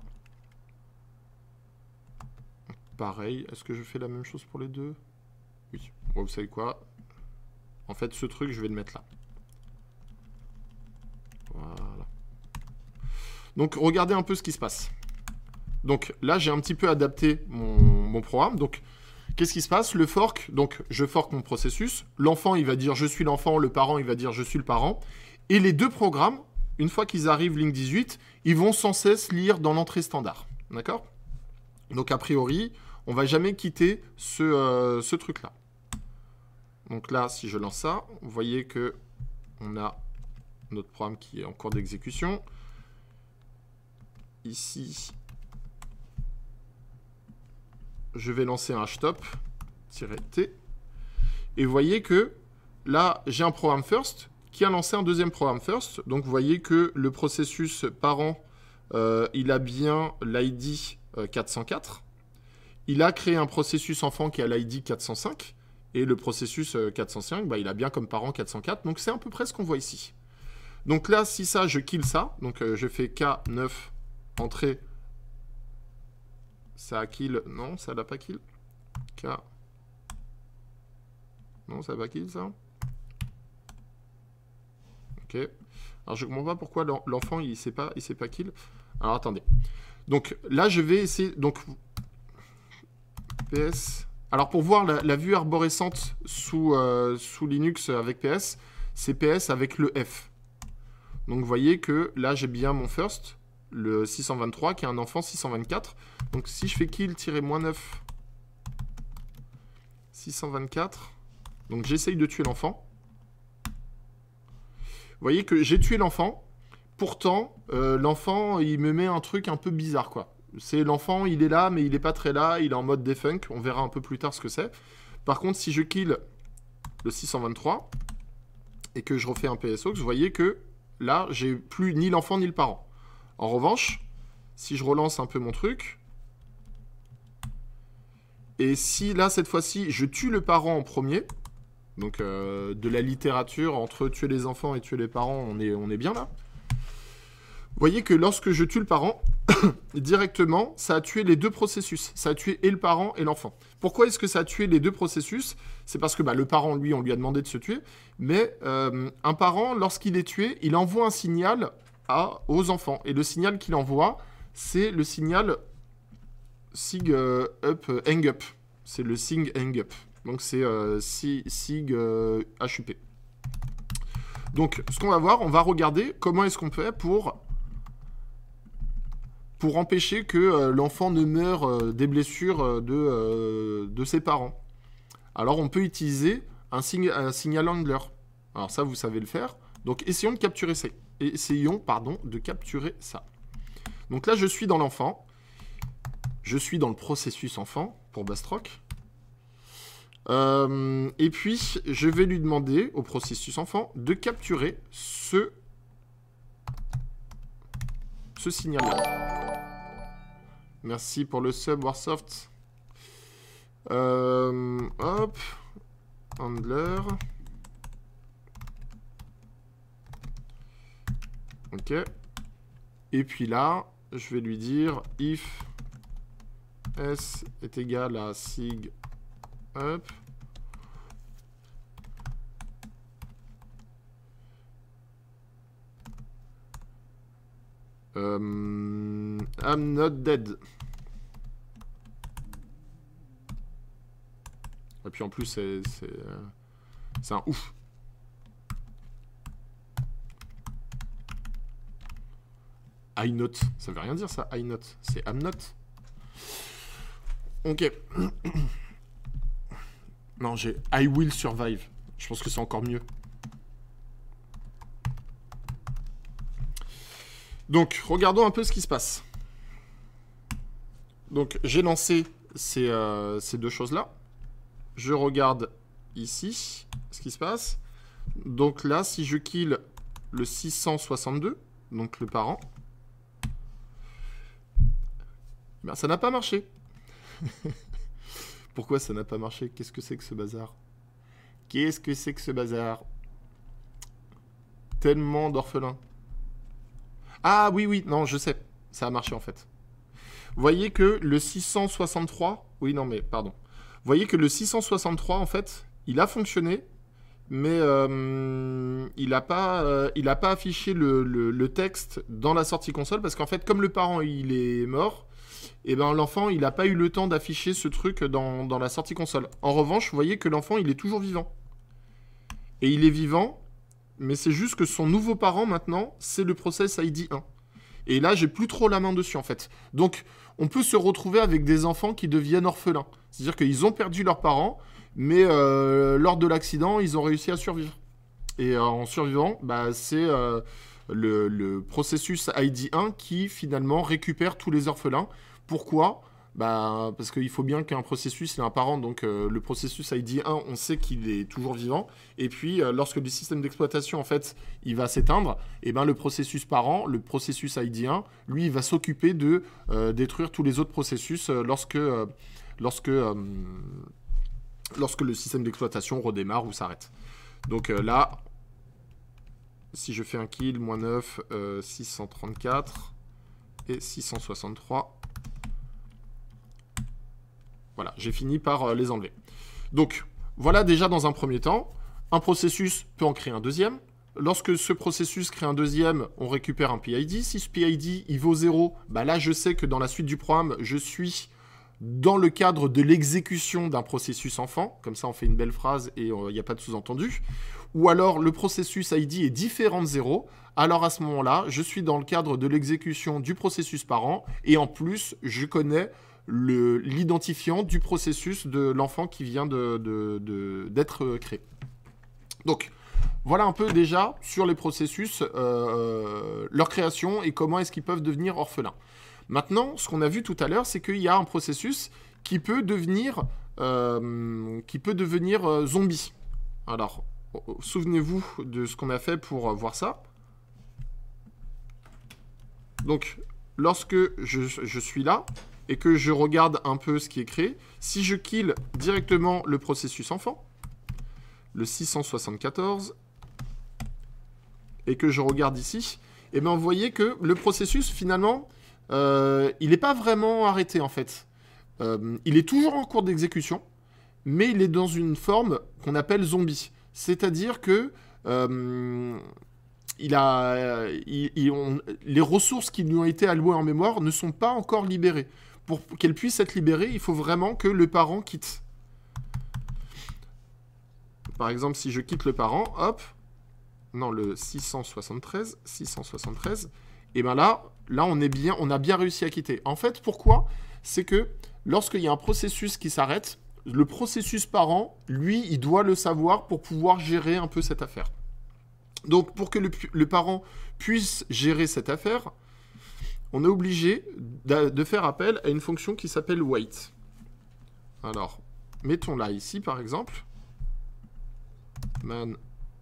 Speaker 1: pareil, est-ce que je fais la même chose pour les deux Oui, vous savez quoi En fait ce truc je vais le mettre là. Voilà. Donc regardez un peu ce qui se passe. Donc là, j'ai un petit peu adapté mon, programme. Donc qu'est-ce qui se passe Le fork, donc je fork mon processus. L'enfant, il va dire je suis l'enfant. Le parent, il va dire je suis le parent. Et les deux programmes, une fois qu'ils arrivent ligne 18, ils vont sans cesse lire dans l'entrée standard. D'accord Donc a priori, on va jamais quitter ce, euh, ce truc-là. Donc là, si je lance ça, vous voyez que on a notre programme qui est en cours d'exécution ici, je vais lancer un stop t Et vous voyez que là, j'ai un programme first qui a lancé un deuxième programme first. Donc vous voyez que le processus parent, euh, il a bien l'ID 404. Euh, il a créé un processus enfant qui a l'ID 405. Et le processus 405, euh, bah, il a bien comme parent 404. Donc c'est à peu près ce qu'on voit ici. Donc là, si ça, je kill ça. Donc je fais K9 Entrée. Ça a kill. Non, ça l'a pas kill. K. Non, ça va kill ça. Ok. Alors je comprends pas pourquoi l'enfant il sait pas, il sait pas kill. Alors attendez. Donc là je vais essayer. Donc PS. Alors pour voir la, vue arborescente sous, euh, sous Linux avec PS, c'est PS avec le F. Donc vous voyez que là j'ai bien mon first le 623 qui est un enfant 624. Donc si je fais kill-9 624, donc j'essaye de tuer l'enfant. Vous voyez que j'ai tué l'enfant, pourtant euh, l'enfant il me met un truc un peu bizarre quoi. C'est l'enfant, il est là mais il est pas très là, il est en mode defunk, on verra un peu plus tard ce que c'est. Par contre si je kill le 623 et que je refais un PSO, vous voyez que là j'ai plus ni l'enfant ni le parent. En revanche, si je relance un peu mon truc, et si là, cette fois-ci, je tue le parent en premier, donc euh, de la littérature, entre tuer les enfants et tuer les parents, on est, on est bien là. Vous voyez que lorsque je tue le parent, directement, ça a tué les deux processus. Ça a tué et le parent et l'enfant. Pourquoi est-ce que ça a tué les deux processus C'est parce que bah, le parent, lui, on lui a demandé de se tuer. Mais euh, un parent, lorsqu'il est tué, il envoie un signal aux enfants. Et le signal qu'il envoie, c'est le signal sig euh, up euh, hang up. C'est le sig hang up. Donc c'est euh, sig, HUP. Donc ce qu'on va voir, on va regarder comment est-ce qu'on fait pour pour empêcher que l'enfant ne meure des blessures de, de, ses parents. Alors on peut utiliser un, un, signal handler. Alors ça, vous savez le faire. Donc essayons de capturer ça essayons pardon, de capturer ça. Donc là, je suis dans l'enfant. Je suis dans le processus enfant pour Bastroc. Euh, et puis, je vais lui demander au processus enfant de capturer ce, ce signal-là. Merci pour le sub, Warsoft. Euh, hop. Handler. Ok. Et puis là, je vais lui dire if s est égal à sig up. Um, I'm not dead. Et puis en plus, c'est euh, un ouf. I not, Ça veut rien dire ça, I not. C'est am not. Ok. non, j'ai I will survive. Je pense que c'est encore mieux. Donc, regardons un peu ce qui se passe. Donc, j'ai lancé ces, euh, ces deux choses-là. Je regarde ici ce qui se passe. Donc là, si je kill le 662, donc le parent, eh ça n'a pas marché. Pourquoi ça n'a pas marché Qu'est-ce que c'est que ce bazar Qu'est-ce que c'est que ce bazar Tellement d'orphelins. Ah oui, oui, non, je sais. Ça a marché en fait. Vous voyez que le 663... Oui, non, mais pardon. Vous voyez que le 663, en fait, il a fonctionné, mais euh, il n'a pas, euh, pas affiché le, texte dans la sortie console, parce qu'en fait, comme le parent, il est mort, et eh ben l'enfant il n'a pas eu le temps d'afficher ce truc dans, la sortie console. En revanche, vous voyez que l'enfant il est toujours vivant. Et il est vivant, mais c'est juste que son nouveau parent maintenant, c'est le process ID 1. Et là, j'ai plus trop la main dessus en fait. Donc, on peut se retrouver avec des enfants qui deviennent orphelins. C'est-à-dire qu'ils ont perdu leurs parents, mais euh, lors de l'accident, ils ont réussi à survivre. Et euh, en survivant, bah, c'est euh, le, le processus ID1 qui finalement récupère tous les orphelins pourquoi bah, parce qu'il faut bien qu'un processus ait un parent, donc euh, le processus ID1, on sait qu'il est toujours vivant. Et puis, euh, lorsque le système d'exploitation, en fait, il va s'éteindre, et eh ben, le processus parent, le processus ID1, lui, il va s'occuper de euh, détruire tous les autres processus lorsque, lorsque, lorsque le système d'exploitation redémarre ou s'arrête. Donc là, si je fais un kill, moins 9, 634 et 663. Voilà, j'ai fini par euh, les enlever. Donc, voilà déjà dans un premier temps, un processus peut en créer un deuxième. Lorsque ce processus crée un deuxième, on récupère un PID. Si ce PID, il vaut 0, bah là, je sais que dans la suite du programme, je suis dans le cadre de l'exécution d'un processus enfant. Comme ça, on fait une belle phrase et euh, il n'y a pas de sous-entendu. Ou alors, le processus ID est différent de 0. Alors, à ce moment-là, je suis dans le cadre de l'exécution du processus parent. Et en plus, je connais l'identifiant du processus de l'enfant qui vient d'être créé. Donc, voilà un peu déjà sur les processus, euh, euh, leur création et comment est-ce qu'ils peuvent devenir orphelins. Maintenant, ce qu'on a vu tout à l'heure, c'est qu'il y a un processus qui peut devenir, euh, qui peut devenir zombie. Alors, souvenez-vous de ce qu'on a fait pour voir ça. Donc, lorsque je suis là, et que je regarde un peu ce qui est créé, si je kill directement le processus enfant, le 674, et que je regarde ici, et eh bien vous voyez que le processus finalement, euh, il n'est pas vraiment arrêté en fait. Euh, il est toujours en cours d'exécution, mais il est dans une forme qu'on appelle zombie. C'est-à-dire que euh, les ressources qui lui ont été allouées en mémoire ne sont pas encore libérées pour qu'elle puisse être libérée, il faut vraiment que le parent quitte. Par exemple, si je quitte le parent, hop, non, le 673, 673, et bien là, là, on, est bien, on a bien réussi à quitter. En fait, pourquoi C'est que lorsqu'il y a un processus qui s'arrête, le processus parent, lui, il doit le savoir pour pouvoir gérer un peu cette affaire. Donc, pour que le parent puisse gérer cette affaire, on est obligé de faire appel à une fonction qui s'appelle wait. Alors, mettons-la ici, par exemple. Man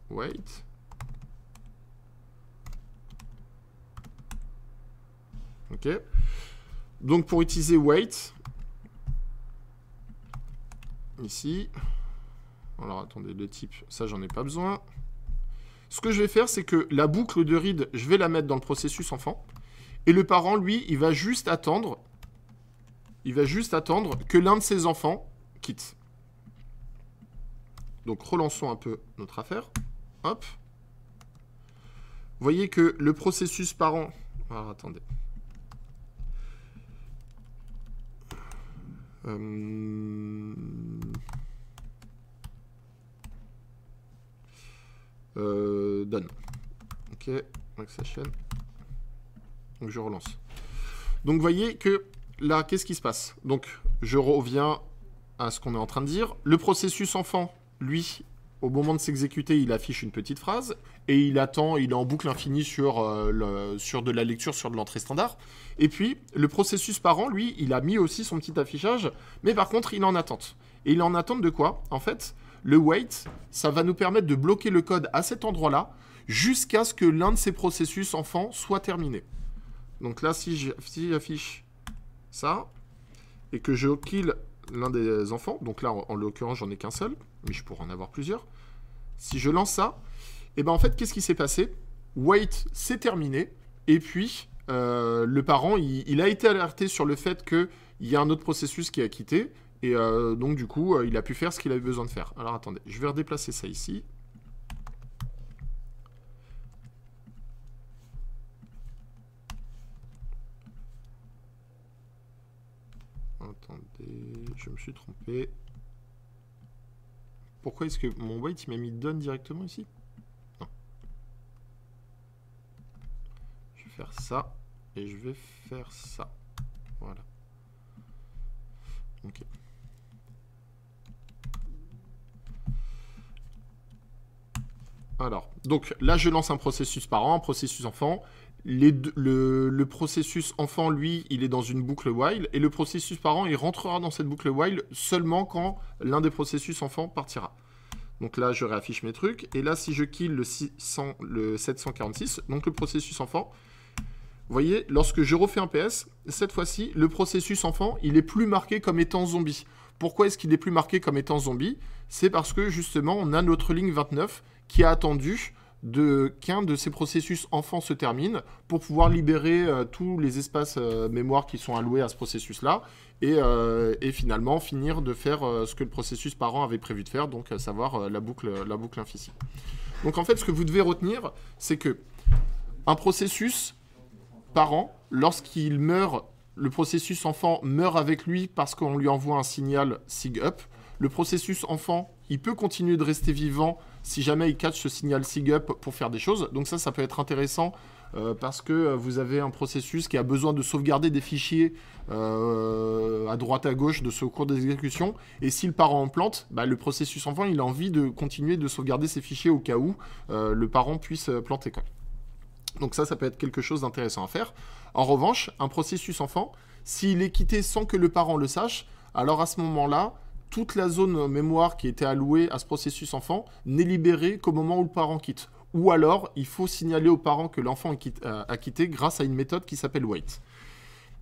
Speaker 1: wait. Ok. Donc, pour utiliser wait, ici. Alors, attendez, le type, ça, j'en ai pas besoin. Ce que je vais faire, c'est que la boucle de read, je vais la mettre dans le processus enfant. Et le parent, lui, il va juste attendre. Il va juste attendre que l'un de ses enfants quitte. Donc relançons un peu notre affaire. Hop. Vous voyez que le processus parent... Alors attendez. Euh... euh done. Ok, ça chaîne… Donc je relance. Donc voyez que là, qu'est-ce qui se passe Donc je reviens à ce qu'on est en train de dire. Le processus enfant, lui, au moment de s'exécuter, il affiche une petite phrase et il attend, il est en boucle infinie sur, euh, sur de la lecture, sur de l'entrée standard. Et puis, le processus parent, lui, il a mis aussi son petit affichage, mais par contre, il est en attente. Et il est en attente de quoi En fait, le wait, ça va nous permettre de bloquer le code à cet endroit-là jusqu'à ce que l'un de ces processus enfants soit terminé. Donc là, si j'affiche ça, et que je kill l'un des enfants, donc là, en, l'occurrence, j'en ai qu'un seul, mais je pourrais en avoir plusieurs. Si je lance ça, et eh ben en fait, qu'est-ce qui s'est passé Wait, c'est terminé, et puis euh, le parent, il, a été alerté sur le fait qu'il y a un autre processus qui a quitté, et euh, donc du coup, euh, il a pu faire ce qu'il avait besoin de faire. Alors attendez, je vais redéplacer ça ici, je me suis trompé. Pourquoi est-ce que mon wait m'a mis donne directement ici Non. Je vais faire ça et je vais faire ça. Voilà. Ok. Alors, donc là, je lance un processus parent, un processus enfant, le, processus enfant, lui, il est dans une boucle while, et le processus parent, il rentrera dans cette boucle while seulement quand l'un des processus enfants partira. Donc là, je réaffiche mes trucs, et là, si je kill le, 600, le 746, donc le processus enfant, vous voyez, lorsque je refais un PS, cette fois-ci, le processus enfant, il est plus marqué comme étant zombie. Pourquoi est-ce qu'il est plus marqué comme étant zombie C'est parce que, justement, on a notre ligne 29 qui a attendu qu'un de ces processus enfants se termine pour pouvoir libérer euh, tous les espaces euh, mémoire qui sont alloués à ce processus-là et, euh, finalement finir de faire ce que le processus parent avait prévu de faire, donc à savoir la boucle, la boucle inficie. Donc en fait, ce que vous devez retenir, c'est que un processus parent, lorsqu'il meurt, le processus enfant meurt avec lui parce qu'on lui envoie un signal sig up. Le processus enfant, il peut continuer de rester vivant si jamais il catch ce signal SIGUP pour faire des choses. Donc ça, ça peut être intéressant euh, parce que euh, vous avez un processus qui a besoin de sauvegarder des fichiers euh, à droite à gauche de ce cours d'exécution. Et si le parent en plante, bah, le processus enfant il a envie de continuer de sauvegarder ses fichiers au cas où le parent puisse planter. Donc ça, ça peut être quelque chose d'intéressant à faire. En revanche, un processus enfant, s'il est quitté sans que le parent le sache, alors à ce moment-là, toute la zone mémoire qui était allouée à ce processus enfant n'est libérée qu'au moment où le parent quitte. Ou alors, il faut signaler aux parents que l'enfant euh, a quitté grâce à une méthode qui s'appelle wait.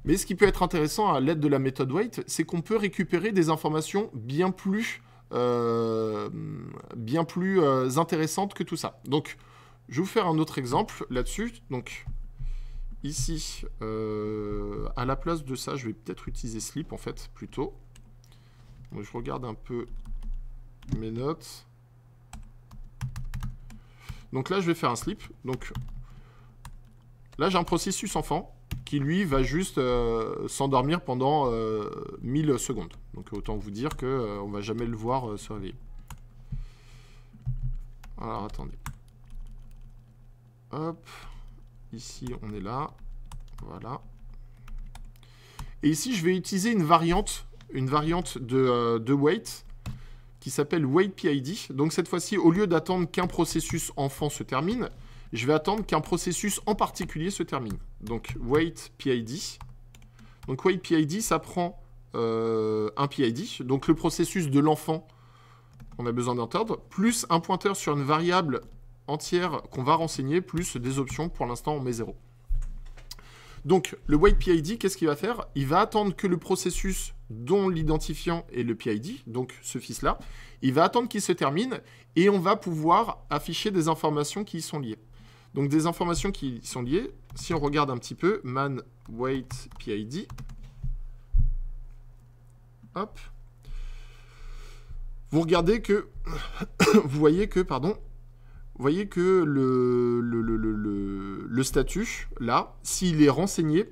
Speaker 1: Mais ce qui peut être intéressant à l'aide de la méthode wait, c'est qu'on peut récupérer des informations bien plus, euh, bien plus euh, intéressantes que tout ça. Donc, je vais vous faire un autre exemple là-dessus. Donc, ici, à la place de ça, je vais peut-être utiliser sleep en fait, plutôt. Je regarde un peu mes notes. Donc là, je vais faire un slip. Donc là, j'ai un processus enfant qui, lui, va juste euh, s'endormir pendant 1000 euh, secondes. Donc autant vous dire qu'on ne euh, on va jamais le voir se réveiller. Alors, attendez. Hop. Ici, on est là. Voilà. Et ici, je vais utiliser une variante une variante euh, de, wait qui s'appelle WaitPID. Donc cette fois-ci, au lieu d'attendre qu'un processus enfant se termine, je vais attendre qu'un processus en particulier se termine. Donc WaitPID. Donc WaitPID, ça prend euh, un PID, donc le processus de l'enfant qu'on a besoin d'entendre, plus un pointeur sur une variable entière qu'on va renseigner, plus des options. Pour l'instant, on met 0. Donc le WaitPID, qu'est-ce qu'il va faire Il va attendre que le processus dont l'identifiant et le PID, donc ce fils-là. Il va attendre qu'il se termine et on va pouvoir afficher des informations qui y sont liées. Donc des informations qui y sont liées, si on regarde un petit peu, man wait PID. Hop. Vous regardez que, vous voyez que, pardon, vous voyez que le statut, là, s'il est renseigné,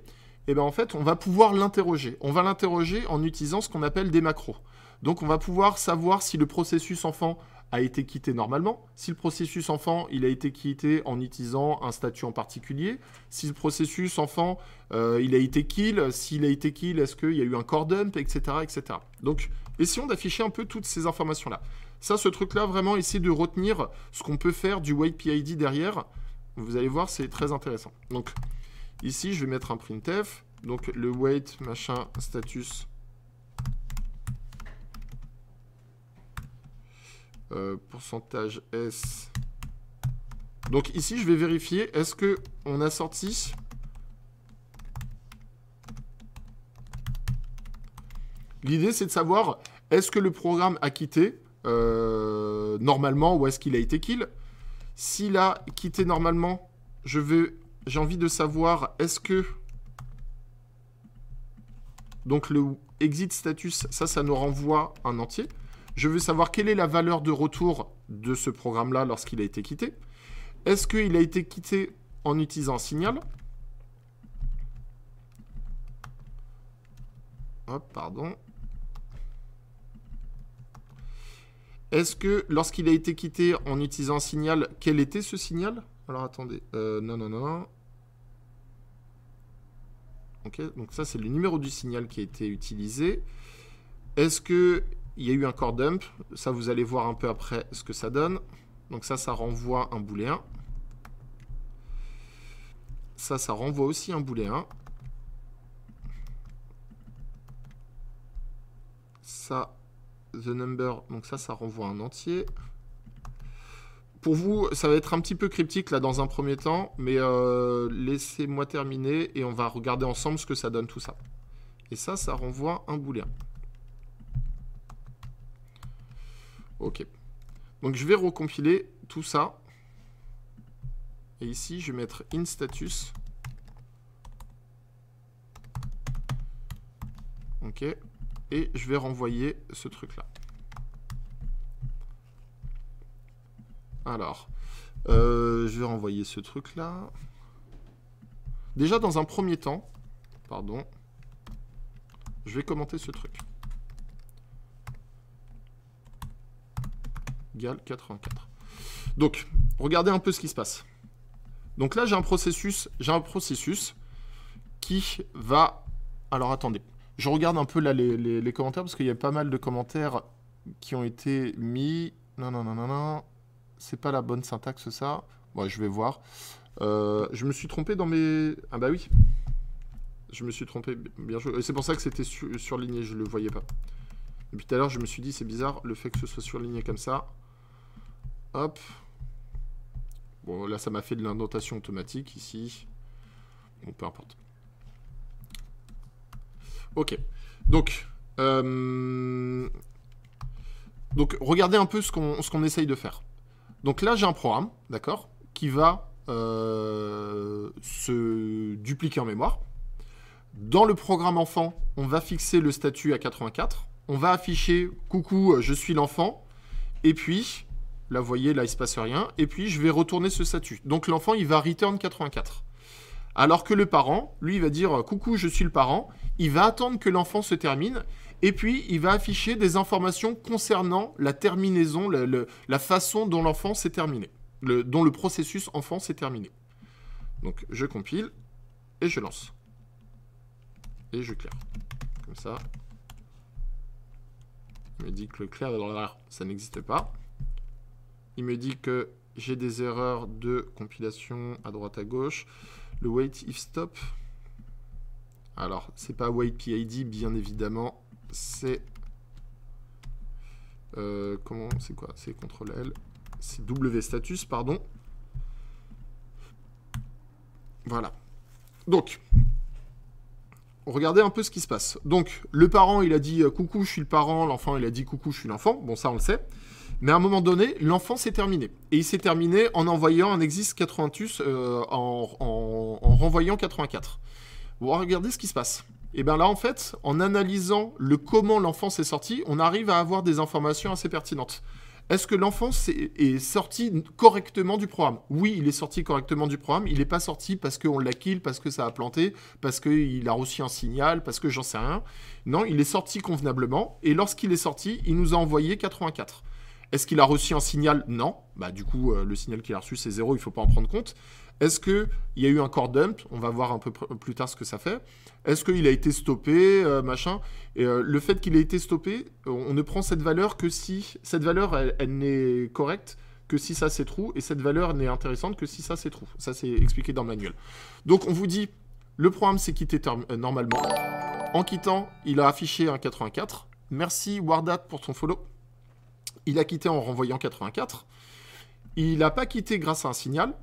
Speaker 1: et eh ben en fait, on va pouvoir l'interroger. On va l'interroger en utilisant ce qu'on appelle des macros. Donc on va pouvoir savoir si le processus enfant a été quitté normalement, si le processus enfant il a été quitté en utilisant un statut en particulier, si le processus enfant euh, il a été kill, s'il a été kill, est-ce qu'il y a eu un core dump, etc. etc. Donc essayons d'afficher un peu toutes ces informations-là. Ça, ce truc-là, vraiment, essayez de retenir ce qu'on peut faire du YPID derrière. Vous allez voir, c'est très intéressant. Donc, Ici, je vais mettre un printf. Donc le wait machin status euh, pourcentage s. Donc ici, je vais vérifier est-ce que on a sorti L'idée, c'est de savoir est-ce que le programme a quitté euh, normalement ou est-ce qu'il a été kill. S'il a quitté normalement, je vais j'ai envie de savoir, est-ce que... Donc le exit status, ça, ça nous renvoie un entier. Je veux savoir quelle est la valeur de retour de ce programme-là lorsqu'il a été quitté. Est-ce qu'il a été quitté en utilisant un signal Hop, pardon. Est-ce que lorsqu'il a été quitté en utilisant un signal, quel était ce signal alors attendez, euh, non, non, non. Ok, donc ça c'est le numéro du signal qui a été utilisé. Est-ce qu'il y a eu un core dump Ça vous allez voir un peu après ce que ça donne. Donc ça, ça renvoie un booléen. Ça, ça renvoie aussi un booléen. Ça, the number, donc ça, ça renvoie un entier pour vous, ça va être un petit peu cryptique là dans un premier temps, mais euh, laissez-moi terminer et on va regarder ensemble ce que ça donne tout ça. Et ça, ça renvoie un booléen. Ok. Donc je vais recompiler tout ça. Et ici, je vais mettre in status. Ok. Et je vais renvoyer ce truc là. Alors, euh, je vais renvoyer ce truc-là. Déjà, dans un premier temps, pardon, je vais commenter ce truc. Gal 84. Donc, regardez un peu ce qui se passe. Donc là, j'ai un processus, j'ai un processus qui va... Alors, attendez. Je regarde un peu les, les commentaires parce qu'il y a pas mal de commentaires qui ont été mis. Non, non, non, non, non c'est pas la bonne syntaxe ça. Bon, je vais voir. Euh, je me suis trompé dans mes... Ah bah oui. Je me suis trompé, bien joué. Euh, c'est pour ça que c'était surligné, je le voyais pas. puis tout à l'heure, je me suis dit, c'est bizarre, le fait que ce soit surligné comme ça. Hop. Bon, là, ça m'a fait de l'indentation automatique, ici. Bon, peu importe. Ok. Donc, euh, Donc regardez un peu ce qu'on essaye de faire. Donc là, j'ai un programme, d'accord, qui va euh, se dupliquer en mémoire. Dans le programme enfant, on va fixer le statut à 84. On va afficher « Coucou, euh, je suis l'enfant ». Et puis, là, vous voyez, là, il ne se passe rien. Et puis, je vais retourner ce statut. Donc, l'enfant, il va « return 84 ». Alors que le parent, lui, il va dire euh, « Coucou, je suis le parent ». Il va attendre que l'enfant se termine et puis il va afficher des informations concernant la terminaison, la, façon dont l'enfant s'est terminé, le, dont le processus enfant s'est terminé. Donc je compile et je lance. Et je claire. Comme ça. Il me dit que le clair, ça n'existe pas. Il me dit que j'ai des erreurs de compilation à droite à gauche. Le wait if stop. Alors, c'est pas wait PID, bien évidemment c'est... Euh, comment c'est quoi C'est CTRL L, c'est W status, pardon. Voilà. Donc, regardez un peu ce qui se passe. Donc, le parent, il a dit euh, coucou, je suis le parent. L'enfant, il a dit coucou, je suis l'enfant. Bon, ça, on le sait. Mais à un moment donné, l'enfant s'est terminé. Et il s'est terminé en envoyant un exis 80 euh, en, en, renvoyant 84. Bon, regardez ce qui se passe. Et bien là, en fait, en analysant le comment l'enfant s'est sorti, on arrive à avoir des informations assez pertinentes. Est-ce que l'enfant est sorti correctement du programme Oui, il est sorti correctement du programme. Il n'est pas sorti parce qu'on l'a kill, parce que ça a planté, parce qu'il a reçu un signal, parce que j'en sais rien. Non, il est sorti convenablement. Et lorsqu'il est sorti, il nous a envoyé 84. Est-ce qu'il a reçu un signal Non. Bah, du coup, euh, le signal qu'il a reçu, c'est zéro, il ne faut pas en prendre compte. Est-ce qu'il y a eu un core dump On va voir un peu plus tard ce que ça fait. Est-ce qu'il a été stoppé, euh, machin euh, le fait qu'il ait été stoppé, on ne prend cette valeur que si... Cette valeur, elle, n'est correcte que si ça c'est true et cette valeur n'est intéressante que si ça c'est true. Ça, c'est expliqué dans le manuel. Donc, on vous dit, le programme s'est quitté euh, normalement. En quittant, il a affiché un 84. Merci Wardat pour ton follow. Il a quitté en renvoyant 84. Il n'a pas quitté grâce à un signal.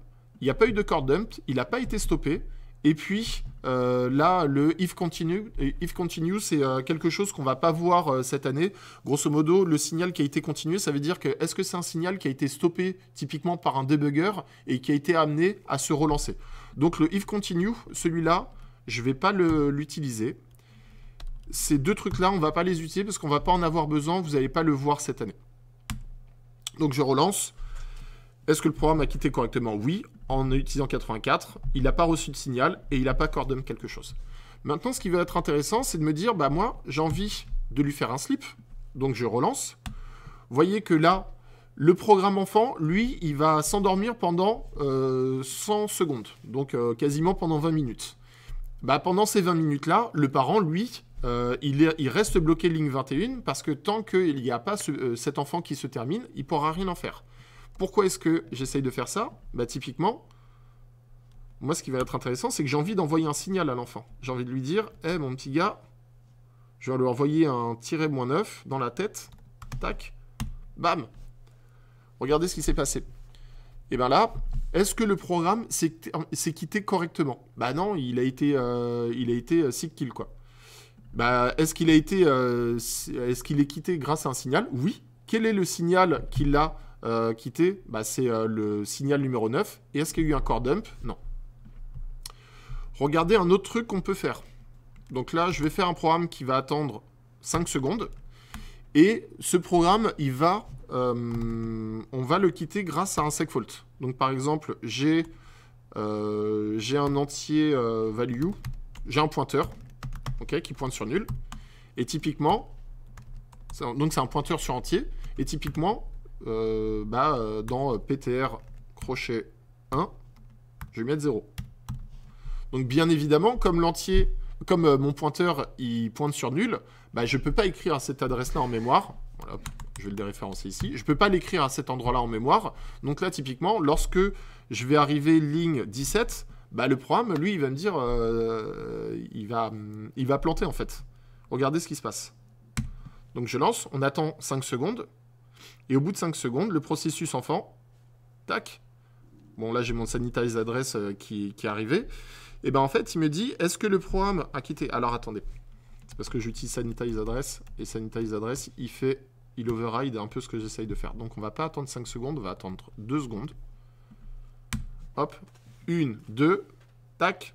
Speaker 1: Il n'y a pas eu de cord dump, il n'a pas été stoppé. Et puis euh, là, le if continue, if continue, c'est euh, quelque chose qu'on va pas voir euh, cette année. Grosso modo, le signal qui a été continué, ça veut dire que est-ce que c'est un signal qui a été stoppé typiquement par un debugger et qui a été amené à se relancer. Donc le if continue, celui-là, je ne vais pas l'utiliser. Ces deux trucs-là, on ne va pas les utiliser parce qu'on va pas en avoir besoin. Vous n'allez pas le voir cette année. Donc je relance. Est-ce que le programme a quitté correctement Oui, en utilisant 84, il n'a pas reçu de signal et il n'a pas coordonné quelque chose. Maintenant, ce qui va être intéressant, c'est de me dire, bah moi, j'ai envie de lui faire un slip, donc je relance. Vous voyez que là, le programme enfant, lui, il va s'endormir pendant 100 euh, secondes, donc euh, quasiment pendant 20 minutes. Bah, pendant ces 20 minutes-là, le parent, lui, euh, il, reste bloqué ligne 21 parce que tant qu'il n'y a pas cet enfant qui se termine, il pourra rien en faire. Pourquoi est-ce que j'essaye de faire ça bah, typiquement, moi ce qui va être intéressant, c'est que j'ai envie d'envoyer un signal à l'enfant. J'ai envie de lui dire, hé eh, mon petit gars, je vais lui envoyer un tiré moins 9 dans la tête. Tac. Bam. Regardez ce qui s'est passé. Et eh bien là, est-ce que le programme s'est quitté correctement Bah non, il a été, euh, il a été euh, sick kill quoi. Bah, est-ce qu'il a été, euh, est-ce qu'il est quitté grâce à un signal Oui. Quel est le signal qu'il a euh, quitter, bah, c'est euh, le signal numéro 9. Et est-ce qu'il y a eu un core dump Non. Regardez un autre truc qu'on peut faire. Donc là, je vais faire un programme qui va attendre 5 secondes. Et ce programme, il va, euh, on va le quitter grâce à un segfault. Donc par exemple, j'ai un entier value, j'ai un pointeur qui pointe sur nul. Et typiquement, donc c'est un pointeur sur entier. Et typiquement, euh, bas euh, dans euh, PTR crochet 1, je vais mettre 0. Donc bien évidemment, comme l'entier, comme mon pointeur il pointe sur nul, bah, je ne peux pas écrire à cette adresse-là en mémoire. je vais le déréférencer ici. Je ne peux pas l'écrire à cet endroit-là en mémoire. Donc là, typiquement, lorsque je vais arriver ligne 17, bah, le programme, lui, il va me dire, il, va, il va planter en fait. Regardez ce qui se passe. Donc je lance, on attend 5 secondes, et au bout de 5 secondes, le processus enfant, tac, bon là j'ai mon sanitize adresse euh, qui, est arrivé, et ben en fait il me dit, est-ce que le programme a quitté Alors attendez, c'est parce que j'utilise sanitize adresse, et sanitize adresse, il fait, il override un peu ce que j'essaye de faire. Donc on va pas attendre 5 secondes, on va attendre 2 secondes. Hop, 1, 2, tac.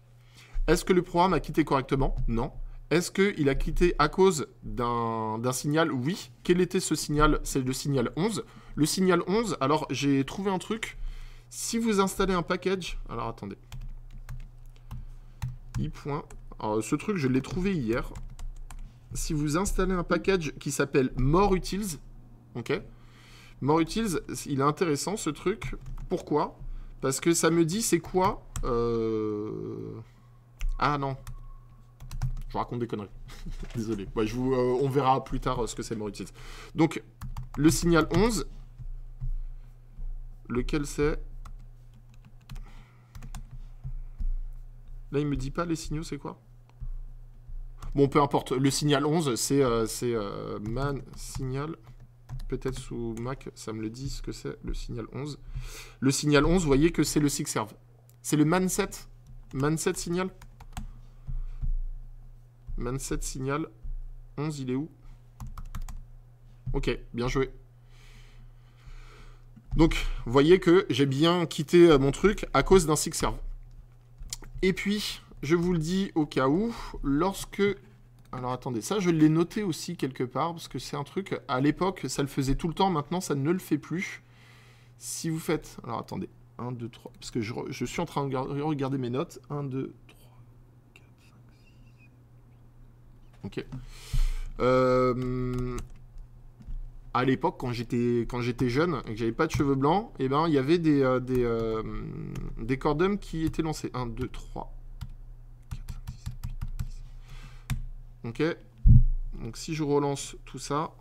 Speaker 1: Est-ce que le programme a quitté correctement Non. Est-ce qu'il a quitté à cause d'un signal Oui. Quel était ce signal C'est le signal 11. Le signal 11, alors j'ai trouvé un truc. Si vous installez un package... Alors attendez. i. Alors, ce truc, je l'ai trouvé hier. Si vous installez un package qui s'appelle MoreUtils, ok MoreUtils, il est intéressant ce truc. Pourquoi Parce que ça me dit c'est quoi... Euh, ah non, je raconte des conneries. Désolé. Bah, je vous, euh, on verra plus tard euh, ce que c'est Moritz. Donc, le signal 11, lequel c'est Là, il me dit pas les signaux, c'est quoi Bon, peu importe. Le signal 11, c'est euh, c'est man signal. Peut-être sous Mac, ça me le dit ce que c'est, le signal 11. Le signal 11, vous voyez que c'est le serve. C'est le man set. Man set signal man signal 11, il est où Ok, bien joué. Donc, vous voyez que j'ai bien quitté euh, mon truc à cause d'un six serve. Et puis, je vous le dis au cas où, lorsque... Alors attendez, ça je l'ai noté aussi quelque part, parce que c'est un truc, à l'époque, ça le faisait tout le temps, maintenant ça ne le fait plus. Si vous faites... Alors attendez, 1, 2, 3, parce que je, je suis en train de regarder mes notes. 1, 2, Ok. Euh, à l'époque, quand j'étais quand j'étais jeune et que j'avais pas de cheveux blancs, et eh ben il y avait des euh, des, euh, des qui étaient lancés. 1, 2, 3, 4, Ok. Donc si je relance tout ça,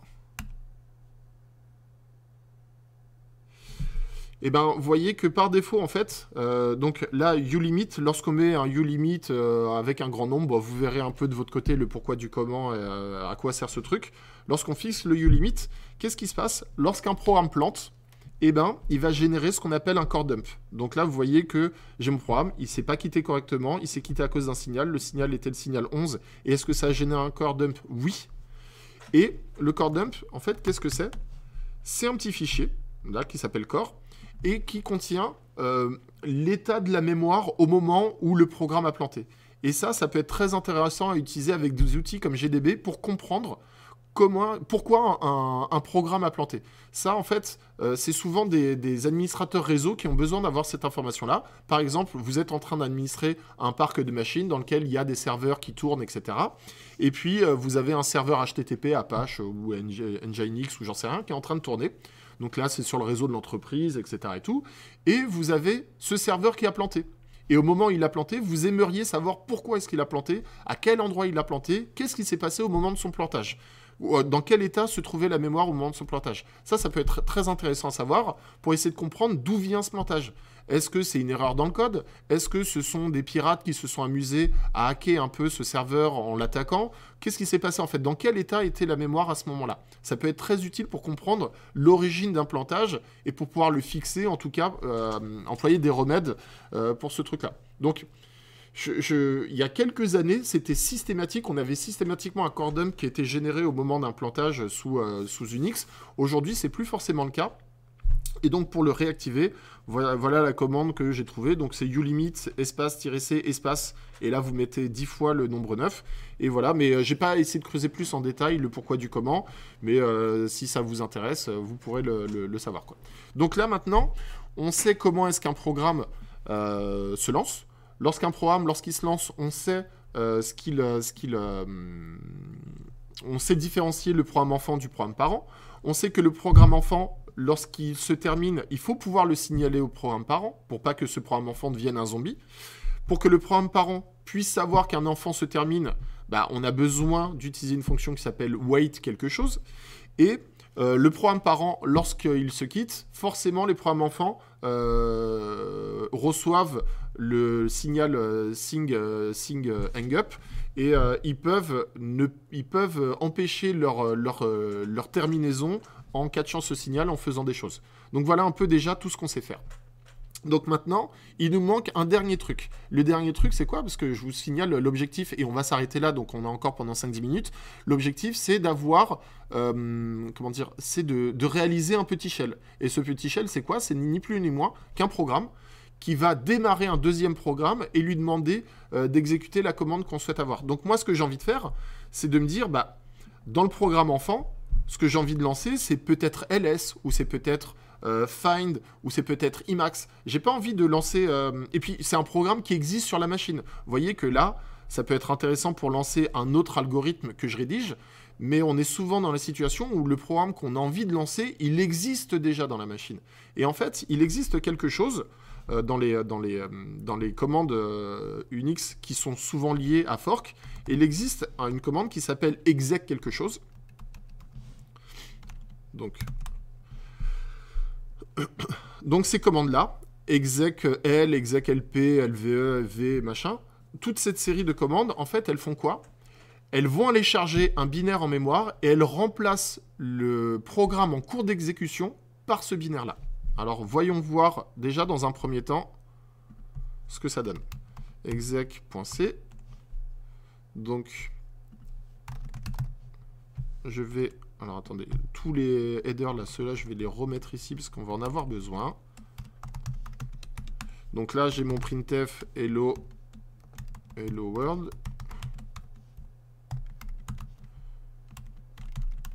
Speaker 1: et eh ben vous voyez que par défaut en fait, euh, donc là ulimit, lorsqu'on met un ulimit limit euh, avec un grand nombre, vous verrez un peu de votre côté le pourquoi du comment et euh, à quoi sert ce truc. Lorsqu'on fixe le ulimit, qu'est-ce qui se passe Lorsqu'un programme plante, et eh ben il va générer ce qu'on appelle un core dump. Donc là vous voyez que j'ai mon programme, il s'est pas quitté correctement, il s'est quitté à cause d'un signal, le signal était le signal 11, et est-ce que ça a généré un core dump Oui. Et le core dump, en fait, qu'est-ce que c'est C'est un petit fichier, là, qui s'appelle core, et qui contient euh, l'état de la mémoire au moment où le programme a planté. Et ça, ça peut être très intéressant à utiliser avec des outils comme GDB pour comprendre comment, pourquoi un, programme a planté. Ça, en fait, euh, c'est souvent des, administrateurs réseau qui ont besoin d'avoir cette information-là. Par exemple, vous êtes en train d'administrer un parc de machines dans lequel il y a des serveurs qui tournent, etc. Et puis, euh, vous avez un serveur HTTP, Apache ou Nginx ou j'en sais rien qui est en train de tourner. Donc là, c'est sur le réseau de l'entreprise, etc. Et tout. Et vous avez ce serveur qui a planté. Et au moment où il a planté, vous aimeriez savoir pourquoi est-ce qu'il a planté, à quel endroit il a planté, qu'est-ce qui s'est passé au moment de son plantage euh, dans quel état se trouvait la mémoire au moment de son plantage. Ça, ça peut être très intéressant à savoir pour essayer de comprendre d'où vient ce plantage. Est-ce que c'est une erreur dans le code Est-ce que ce sont des pirates qui se sont amusés à hacker un peu ce serveur en l'attaquant Qu'est-ce qui s'est passé en fait Dans quel état était la mémoire à ce moment-là Ça peut être très utile pour comprendre l'origine d'un plantage et pour pouvoir le fixer, en tout cas euh, employer des remèdes euh, pour ce truc-là. Donc, il y a quelques années, c'était systématique. On avait systématiquement un core dump qui était généré au moment d'un plantage sous, euh, sous Unix. Aujourd'hui, c'est plus forcément le cas. Et donc pour le réactiver, voilà, la commande que j'ai trouvée. Donc c'est ulimit espace-c espace. Et là vous mettez 10 fois le nombre 9. Et voilà, mais euh, j'ai pas essayé de creuser plus en détail le pourquoi du comment. Mais euh, si ça vous intéresse, euh, vous pourrez le, savoir. Donc là maintenant, on sait comment est-ce qu'un programme se lance. Lorsqu'un programme, lorsqu'il se lance, on sait ce qu'il... on sait différencier le programme enfant du programme parent. On sait que le programme enfant lorsqu'il se termine, il faut pouvoir le signaler au programme parent pour pas que ce programme enfant devienne un zombie. Pour que le programme parent puisse savoir qu'un enfant se termine, bah, on a besoin d'utiliser une fonction qui s'appelle wait quelque chose. Et euh, le programme parent, lorsqu'il se quitte, forcément les programmes enfants euh, reçoivent le signal euh, sing, sing hang up et ils, peuvent ne, ils peuvent empêcher leur, leur terminaison en catchant ce signal, en faisant des choses. Donc voilà un peu déjà tout ce qu'on sait faire. Donc maintenant, il nous manque un dernier truc. Le dernier truc, c'est quoi Parce que je vous signale l'objectif, et on va s'arrêter là, donc on a encore pendant 5-10 minutes. L'objectif, c'est d'avoir, euh, comment dire, c'est de, réaliser un petit shell. Et ce petit shell, c'est quoi C'est ni plus ni moins qu'un programme qui va démarrer un deuxième programme et lui demander euh, d'exécuter la commande qu'on souhaite avoir. Donc moi, ce que j'ai envie de faire, c'est de me dire, bah, dans le programme enfant, ce que j'ai envie de lancer, c'est peut-être LS ou c'est peut-être euh, Find ou c'est peut-être Imax. J'ai pas envie de lancer. Euh, et puis, c'est un programme qui existe sur la machine. Vous voyez que là, ça peut être intéressant pour lancer un autre algorithme que je rédige, mais on est souvent dans la situation où le programme qu'on a envie de lancer, il existe déjà dans la machine. Et en fait, il existe quelque chose euh, dans, les, dans, les, dans les commandes Unix qui sont souvent liées à fork. Et il existe hein, une commande qui s'appelle exec quelque chose donc, donc ces commandes-là, exec L, exec LP, LVE, v, machin, toute cette série de commandes, en fait, elles font quoi Elles vont aller charger un binaire en mémoire et elles remplacent le programme en cours d'exécution par ce binaire-là. Alors, voyons voir déjà dans un premier temps ce que ça donne. exec.c. Donc, je vais alors attendez, tous les headers là, ceux-là, je vais les remettre ici parce qu'on va en avoir besoin. Donc là, j'ai mon printf hello, hello world.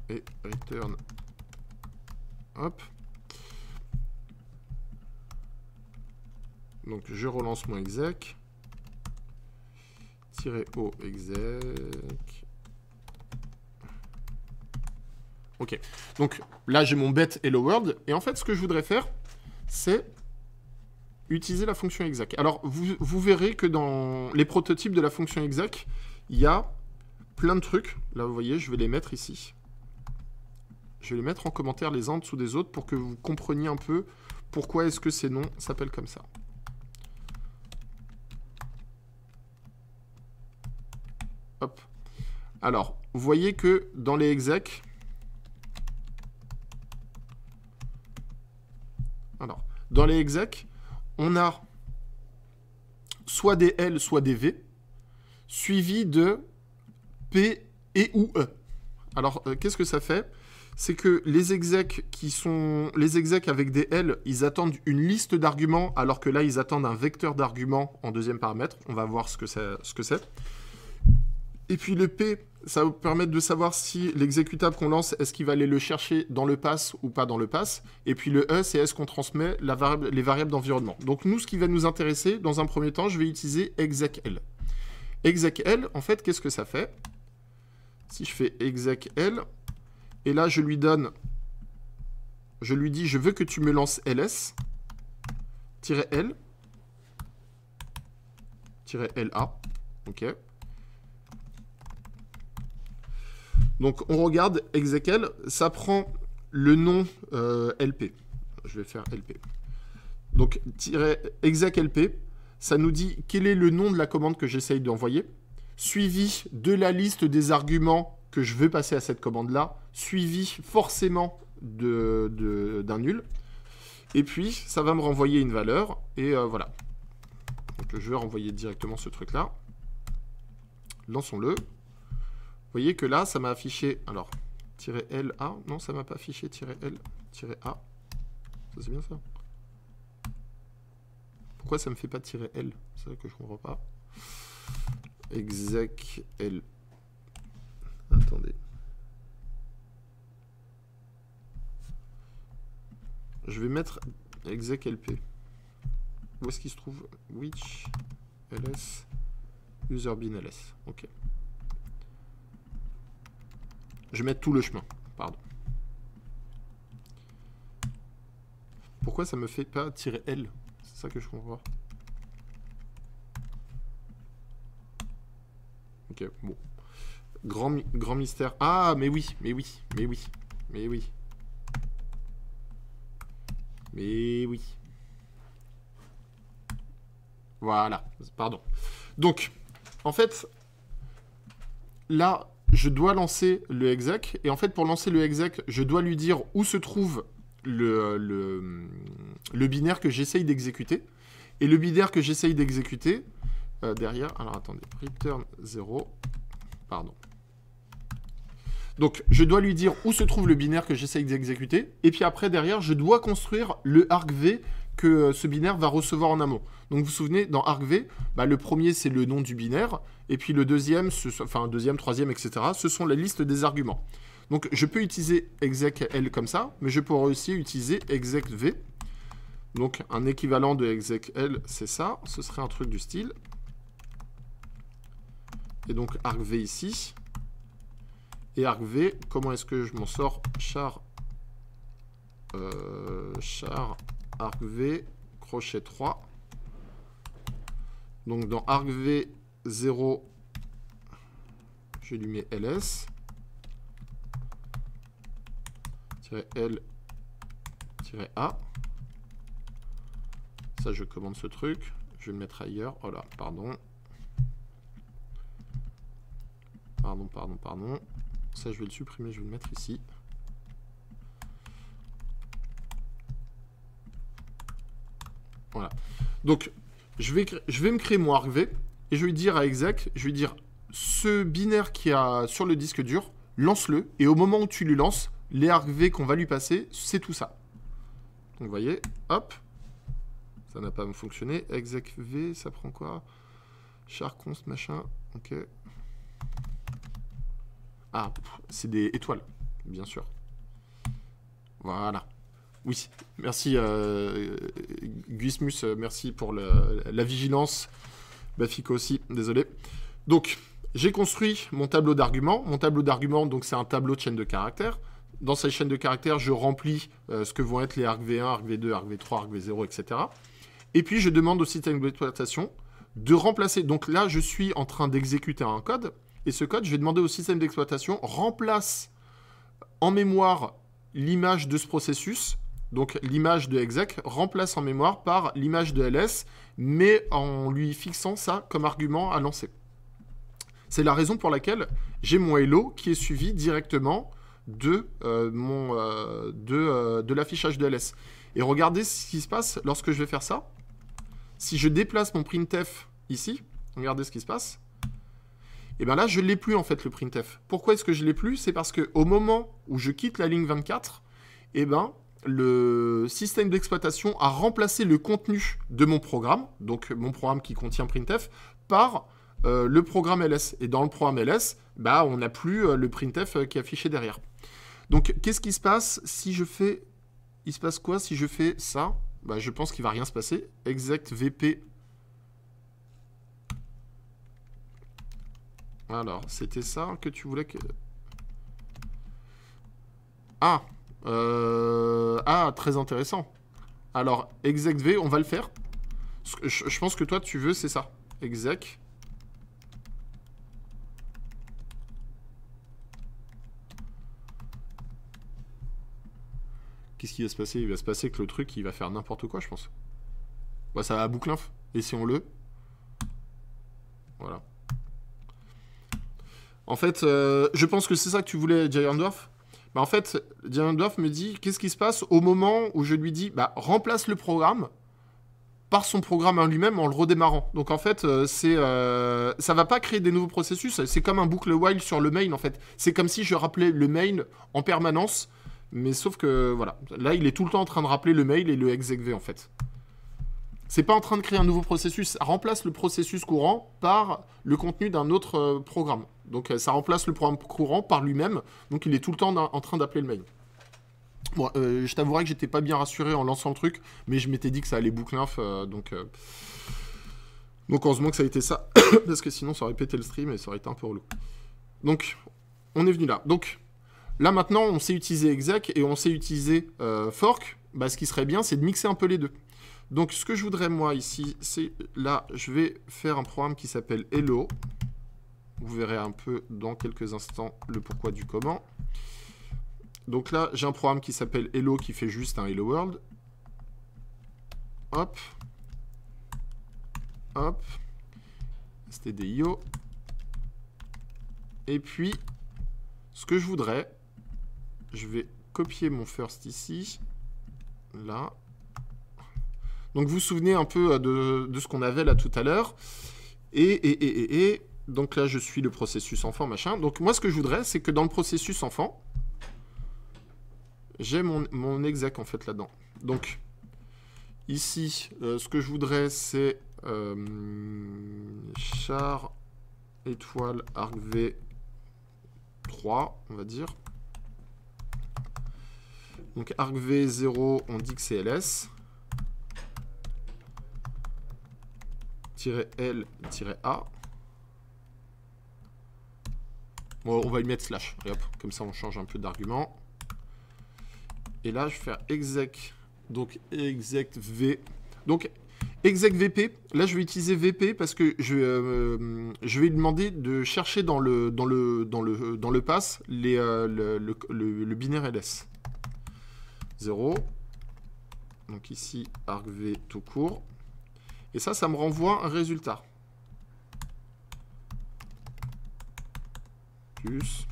Speaker 1: Et return. Hop. Donc je relance mon exec. Tirer au exec. Ok. Donc là, j'ai mon bet hello world. Et en fait, ce que je voudrais faire, c'est utiliser la fonction exact. Alors, vous, verrez que dans les prototypes de la fonction exact, il y a plein de trucs. Là, vous voyez, je vais les mettre ici. Je vais les mettre en commentaire les uns en dessous des autres pour que vous compreniez un peu pourquoi est-ce que ces noms s'appellent comme ça. Hop. Alors, vous voyez que dans les execs, Dans les execs, on a soit des L, soit des V, suivi de P et ou E. Alors, euh, qu'est-ce que ça fait C'est que les execs qui sont les execs avec des L, ils attendent une liste d'arguments, alors que là, ils attendent un vecteur d'arguments en deuxième paramètre. On va voir ce que c'est. Et puis le P, ça va vous permettre de savoir si l'exécutable qu'on lance, est-ce qu'il va aller le chercher dans le pass ou pas dans le pass. Et puis le E, c'est est-ce qu'on transmet les variables d'environnement. Donc nous, ce qui va nous intéresser, dans un premier temps, je vais utiliser execl. Execl, en fait, qu'est-ce que ça fait Si je fais execl, et là, je lui donne, je lui dis, je veux que tu me lances ls-l, -la, ok Donc on regarde execl, ça prend le nom euh, LP. Je vais faire LP. Donc execlp, ça nous dit quel est le nom de la commande que j'essaye d'envoyer, suivi de la liste des arguments que je veux passer à cette commande-là, suivi forcément d'un nul. Et puis, ça va me renvoyer une valeur, et euh, voilà. Donc je vais renvoyer directement ce truc-là. Lançons-le. Vous voyez que là, ça m'a affiché... Alors, a. Non, ça m'a pas affiché -L-A. Ça, c'est bien ça. Pourquoi ça me fait pas -L C'est ça que je comprends pas. Exec L. Attendez. Je vais mettre exec LP. Où est-ce qu'il se trouve Which LS User bin LS. Ok. Je mettre tout le chemin. Pardon. Pourquoi ça me fait pas tirer L C'est ça que je comprends Ok, bon. Grand, grand mystère. Ah, mais oui, mais oui, mais oui, mais oui. Mais oui. Voilà, pardon. Donc, en fait, là, je dois lancer le exec. Et en fait, pour lancer le exec, je dois lui dire où se trouve le, le, binaire que j'essaye d'exécuter. Et le binaire que j'essaye d'exécuter, euh, derrière, alors attendez, return 0, pardon. Donc, je dois lui dire où se trouve le binaire que j'essaye d'exécuter. Et puis après, derrière, je dois construire le V que euh, ce binaire va recevoir en amont. Donc vous vous souvenez, dans arcv, bah, le premier c'est le nom du binaire, et puis le deuxième, ce, enfin deuxième, troisième, etc., ce sont la liste des arguments. Donc je peux utiliser exec comme ça, mais je pourrais aussi utiliser exec V. Donc un équivalent de execl, c'est ça, ce serait un truc du style. Et donc arcv ici. Et arcv, comment est-ce que je m'en sors Char, euh, char argv, crochet 3. Donc dans argv0, je lui mets ls. L a ça je commande ce truc je vais le mettre ailleurs oh là pardon pardon pardon pardon ça je vais le supprimer je vais le mettre ici voilà donc je vais, me créer mon ArcV et je vais dire à exec, je vais dire ce binaire qui a sur le disque dur, lance-le et au moment où tu lui lances, les ArcV qu'on va lui passer, c'est tout ça. Donc vous voyez, hop, ça n'a pas fonctionné. Execv, ça prend quoi Char const machin, ok. Ah, c'est des étoiles, bien sûr. Voilà. Oui, merci euh, Guismus, euh, merci pour la vigilance. Bafico aussi, désolé. Donc, j'ai construit mon tableau d'arguments. Mon tableau d'arguments, donc c'est un tableau de chaîne de caractères. Dans cette chaîne de caractères, je remplis euh, ce que vont être les arcs V1, arc V2, arc V3, arc V0, etc. Et puis, je demande au système d'exploitation de remplacer. Donc là, je suis en train d'exécuter un code. Et ce code, je vais demander au système d'exploitation remplace en mémoire l'image de ce processus donc l'image de exec, remplace en mémoire par l'image de ls, mais en lui fixant ça comme argument à lancer. C'est la raison pour laquelle j'ai mon hello qui est suivi directement de, euh, mon, euh, euh, de, l'affichage de ls. Et regardez ce qui se passe lorsque je vais faire ça. Si je déplace mon printf ici, regardez ce qui se passe. Et bien là, je ne l'ai plus en fait le printf. Pourquoi est-ce que je ne l'ai plus C'est parce qu'au moment où je quitte la ligne 24, et eh ben, le système d'exploitation a remplacé le contenu de mon programme, donc mon programme qui contient printf, par euh, le programme ls. Et dans le programme ls, bah, on n'a plus euh, le printf euh, qui est affiché derrière. Donc, qu'est-ce qui se passe si je fais... Il se passe quoi si je fais ça bah, Je pense qu'il va rien se passer. Exact VP. Alors, c'était ça que tu voulais que... Ah euh, ah, très intéressant. Alors, V on va le faire. Je, pense que toi, tu veux, c'est ça. Exec. Qu'est-ce qui va se passer Il va se passer que le truc, il va faire n'importe quoi, je pense. Bah, ça va à inf. Essayons-le. Voilà. En fait, euh, je pense que c'est ça que tu voulais, Jayandorf bah, en fait, Diamondorf me dit qu'est-ce qui se passe au moment où je lui dis bah, remplace le programme par son programme en lui-même en le redémarrant. Donc en fait, euh, c'est euh, ça va pas créer des nouveaux processus, c'est comme un boucle while sur le main en fait. C'est comme si je rappelais le main en permanence, mais sauf que voilà, là il est tout le temps en train de rappeler le mail et le execv en fait. C'est pas en train de créer un nouveau processus, ça remplace le processus courant par le contenu d'un autre euh, programme. Donc euh, ça remplace le programme courant par lui-même, donc il est tout le temps en train d'appeler le mail. Bon, euh, je t'avouerai que j'étais pas bien rassuré en lançant le truc, mais je m'étais dit que ça allait boucler. Donc donc... en ce heureusement que ça a été ça, parce que sinon ça aurait pété le stream et ça aurait été un peu relou. Donc, on est venu là. Donc, là maintenant, on sait utiliser exec et on sait utiliser fork. Bah, ce qui serait bien, c'est de mixer un peu les deux. Donc ce que je voudrais moi ici, c'est là, je vais faire un programme qui s'appelle Hello. Vous verrez un peu dans quelques instants le pourquoi du comment. Donc là, j'ai un programme qui s'appelle Hello qui fait juste un Hello World. Hop. Hop. C'était des io. Et puis, ce que je voudrais, je vais copier mon first ici. Là, donc vous vous souvenez un peu euh, de, ce qu'on avait là tout à l'heure. Et, et, et, et, donc là, je suis le processus enfant, machin. Donc moi, ce que je voudrais, c'est que dans le processus enfant, j'ai mon, exec en fait là-dedans. Donc ici, euh, ce que je voudrais, c'est euh, char étoile argv 3, on va dire. Donc v 0 on dit que c'est ls. L-A. Bon, on va lui mettre slash. comme ça, on change un peu d'argument. Et là, je vais faire exec. Donc, exec v. Donc, exec vp. Là, je vais utiliser vp parce que euh, je, vais lui demander de chercher dans le, dans le, dans le, dans le pass les, euh, le, binaire ls. 0. Donc ici, argv tout court. Et ça, ça me renvoie un résultat. Plus.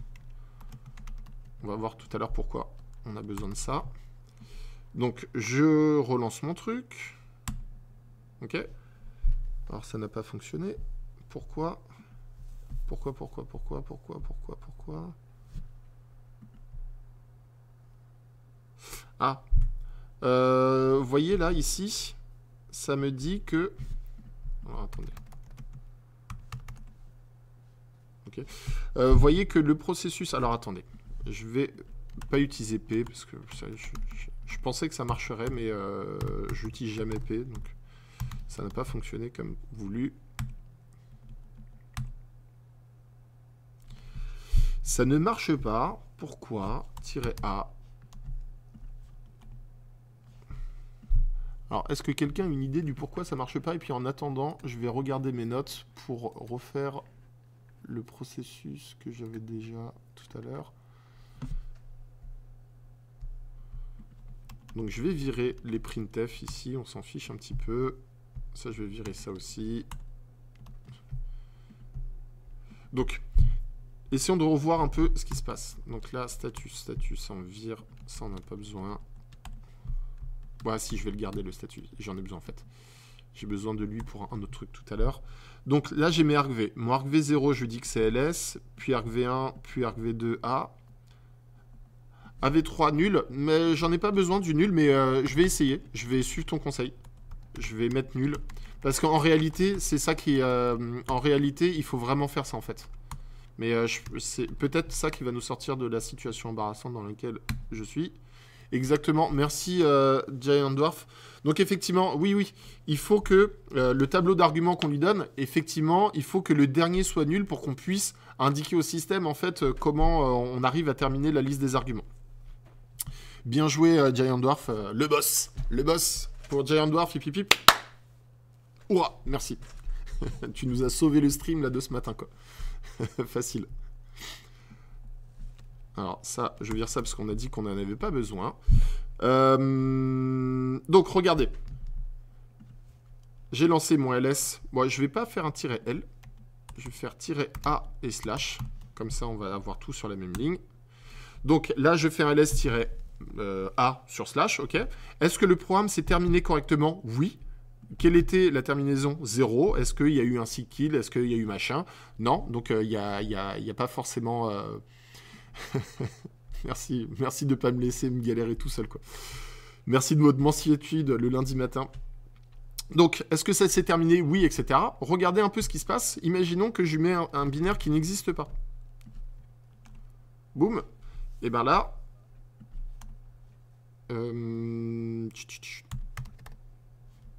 Speaker 1: On va voir tout à l'heure pourquoi on a besoin de ça. Donc, je relance mon truc. OK Alors, ça n'a pas fonctionné. Pourquoi Pourquoi, pourquoi, pourquoi, pourquoi, pourquoi, pourquoi Ah. vous euh, voyez là, ici, ça me dit que... Alors, attendez. Ok. Euh, voyez que le processus... Alors, attendez. Je vais pas utiliser P, parce que je, pensais que ça marcherait, mais euh, j'utilise jamais P, donc ça n'a pas fonctionné comme voulu. Ça ne marche pas. Pourquoi -A Alors, est-ce que quelqu'un a une idée du pourquoi ça marche pas Et puis en attendant, je vais regarder mes notes pour refaire le processus que j'avais déjà tout à l'heure. Donc je vais virer les printf ici, on s'en fiche un petit peu. Ça, je vais virer ça aussi. Donc, essayons de revoir un peu ce qui se passe. Donc là, status, status, on vire, ça on n'a pas besoin. Bah si, je vais le garder le statut. J'en ai besoin en fait. J'ai besoin de lui pour un autre truc tout à l'heure. Donc là, j'ai mes V. Mon v 0 je dis que c'est ls, puis v 1 puis v 2 a. AV3 nul, mais j'en ai pas besoin du nul, mais euh, je vais essayer. Je vais suivre ton conseil. Je vais mettre nul. Parce qu'en réalité, c'est ça qui... Euh, en réalité, il faut vraiment faire ça, en fait. Mais euh, c'est peut-être ça qui va nous sortir de la situation embarrassante dans laquelle je suis. Exactement. Merci, euh, Giant Dwarf. Donc effectivement, oui, oui, il faut que euh, le tableau d'arguments qu'on lui donne, effectivement, il faut que le dernier soit nul pour qu'on puisse indiquer au système en fait euh, comment euh, on arrive à terminer la liste des arguments. Bien joué Giant Dwarf, le boss, le boss pour Giant Dwarf, hip Ouah, merci. tu nous as sauvé le stream là de ce matin quoi. Facile. Alors ça, je dire ça parce qu'on a dit qu'on n'en avait pas besoin. Euh, donc regardez. J'ai lancé mon ls. Moi, je vais pas faire un tiret L. Je vais faire tirer A et slash. Comme ça, on va avoir tout sur la même ligne. Donc là, je fais un ls-a euh, sur slash, ok. Est-ce que le programme s'est terminé correctement Oui. Quelle était la terminaison 0 Est-ce qu'il y a eu un kill Est-ce qu'il y a eu machin Non, donc euh, il n'y a, y a, pas forcément... merci, merci de pas me laisser me galérer tout seul, quoi. Merci de votre mansuétude le lundi matin. Donc, est-ce que ça s'est terminé Oui, etc. Regardez un peu ce qui se passe. Imaginons que je mets un, binaire qui n'existe pas. Boum. Et ben là... Euh,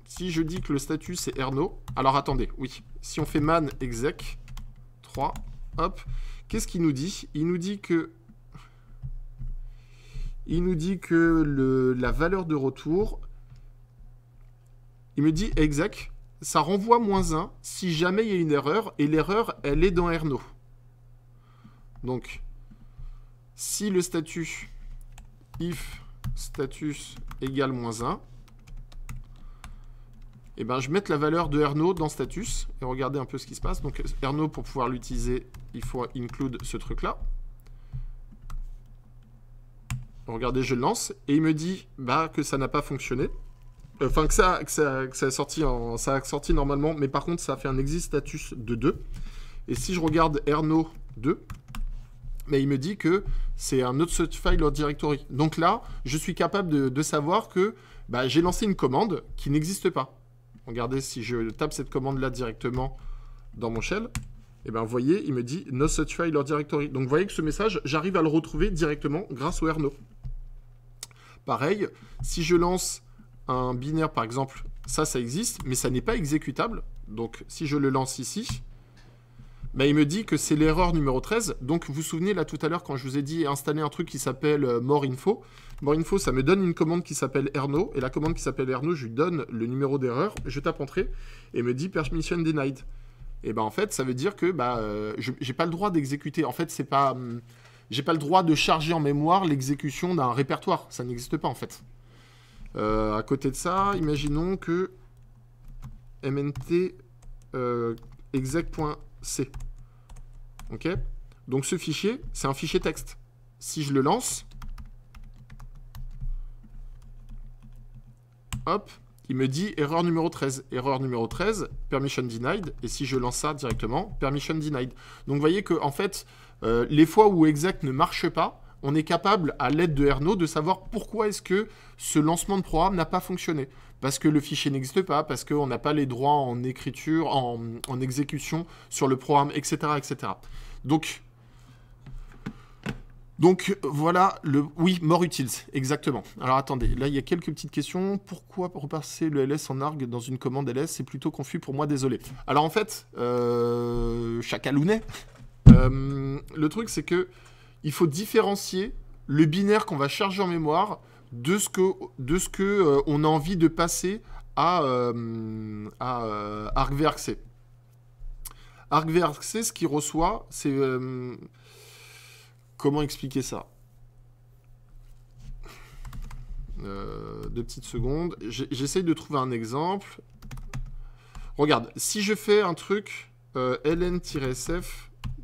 Speaker 1: si je dis que le statut, c'est Erno... Alors, attendez, oui. Si on fait man exec 3, hop, Qu'est-ce qu'il nous dit Il nous dit que il nous dit que la valeur de retour, il me dit exact, ça renvoie moins 1 si jamais il y a une erreur, et l'erreur, elle est dans Erno. Donc, si le statut if status égale moins 1, et eh ben, je mette la valeur de Erno dans status et regardez un peu ce qui se passe. Donc Erno, pour pouvoir l'utiliser, il faut include ce truc-là. Regardez, je le lance et il me dit bah, que ça n'a pas fonctionné. Euh, enfin, que, ça, ça, a sorti en, sorti normalement, mais par contre, ça a fait un exit status de 2. Et si je regarde Erno 2, mais il me dit que c'est un autre file or directory. Donc là, je suis capable de, savoir que bah, j'ai lancé une commande qui n'existe pas. Regardez, si je tape cette commande-là directement dans mon shell, et eh bien, vous voyez, il me dit « No such file or directory ». Donc, vous voyez que ce message, j'arrive à le retrouver directement grâce au erno ». Pareil, si je lance un binaire, par exemple, ça, ça existe, mais ça n'est pas exécutable. Donc, si je le lance ici, bah, il me dit que c'est l'erreur numéro 13. Donc vous vous souvenez là tout à l'heure quand je vous ai dit installer un truc qui s'appelle euh, MoreInfo. more info. info, ça me donne une commande qui s'appelle Erno. Et la commande qui s'appelle Erno, je lui donne le numéro d'erreur, je tape entrée et me dit permission denied. Et ben en fait, ça veut dire que bah, n'ai euh, j'ai pas le droit d'exécuter. En fait, c'est pas. Hum, j'ai pas le droit de charger en mémoire l'exécution d'un répertoire. Ça n'existe pas en fait. Euh, à côté de ça, imaginons que mnt exec.exe C. OK Donc ce fichier, c'est un fichier texte. Si je le lance, hop, il me dit erreur numéro 13. Erreur numéro 13, permission denied. Et si je lance ça directement, permission denied. Donc vous voyez que en fait, euh, les fois où exact ne marche pas, on est capable, à l'aide de Erno, de savoir pourquoi est-ce que ce lancement de programme n'a pas fonctionné parce que le fichier n'existe pas, parce qu'on n'a pas les droits en écriture, en, exécution sur le programme, etc. etc. Donc, donc voilà le... Oui, mort utils, exactement. Alors attendez, là il y a quelques petites questions. Pourquoi repasser le ls en arg dans une commande ls C'est plutôt confus pour moi, désolé. Alors en fait, euh, chacalounet, euh, le truc c'est que il faut différencier le binaire qu'on va charger en mémoire de ce que, de ce que euh, on a envie de passer à, euh, à euh, Arc ArcVRC. ArcVRC, ce qui reçoit, c'est... comment expliquer ça Deux petites secondes. J'essaye de trouver un exemple. Regarde, si je fais un truc ln-sf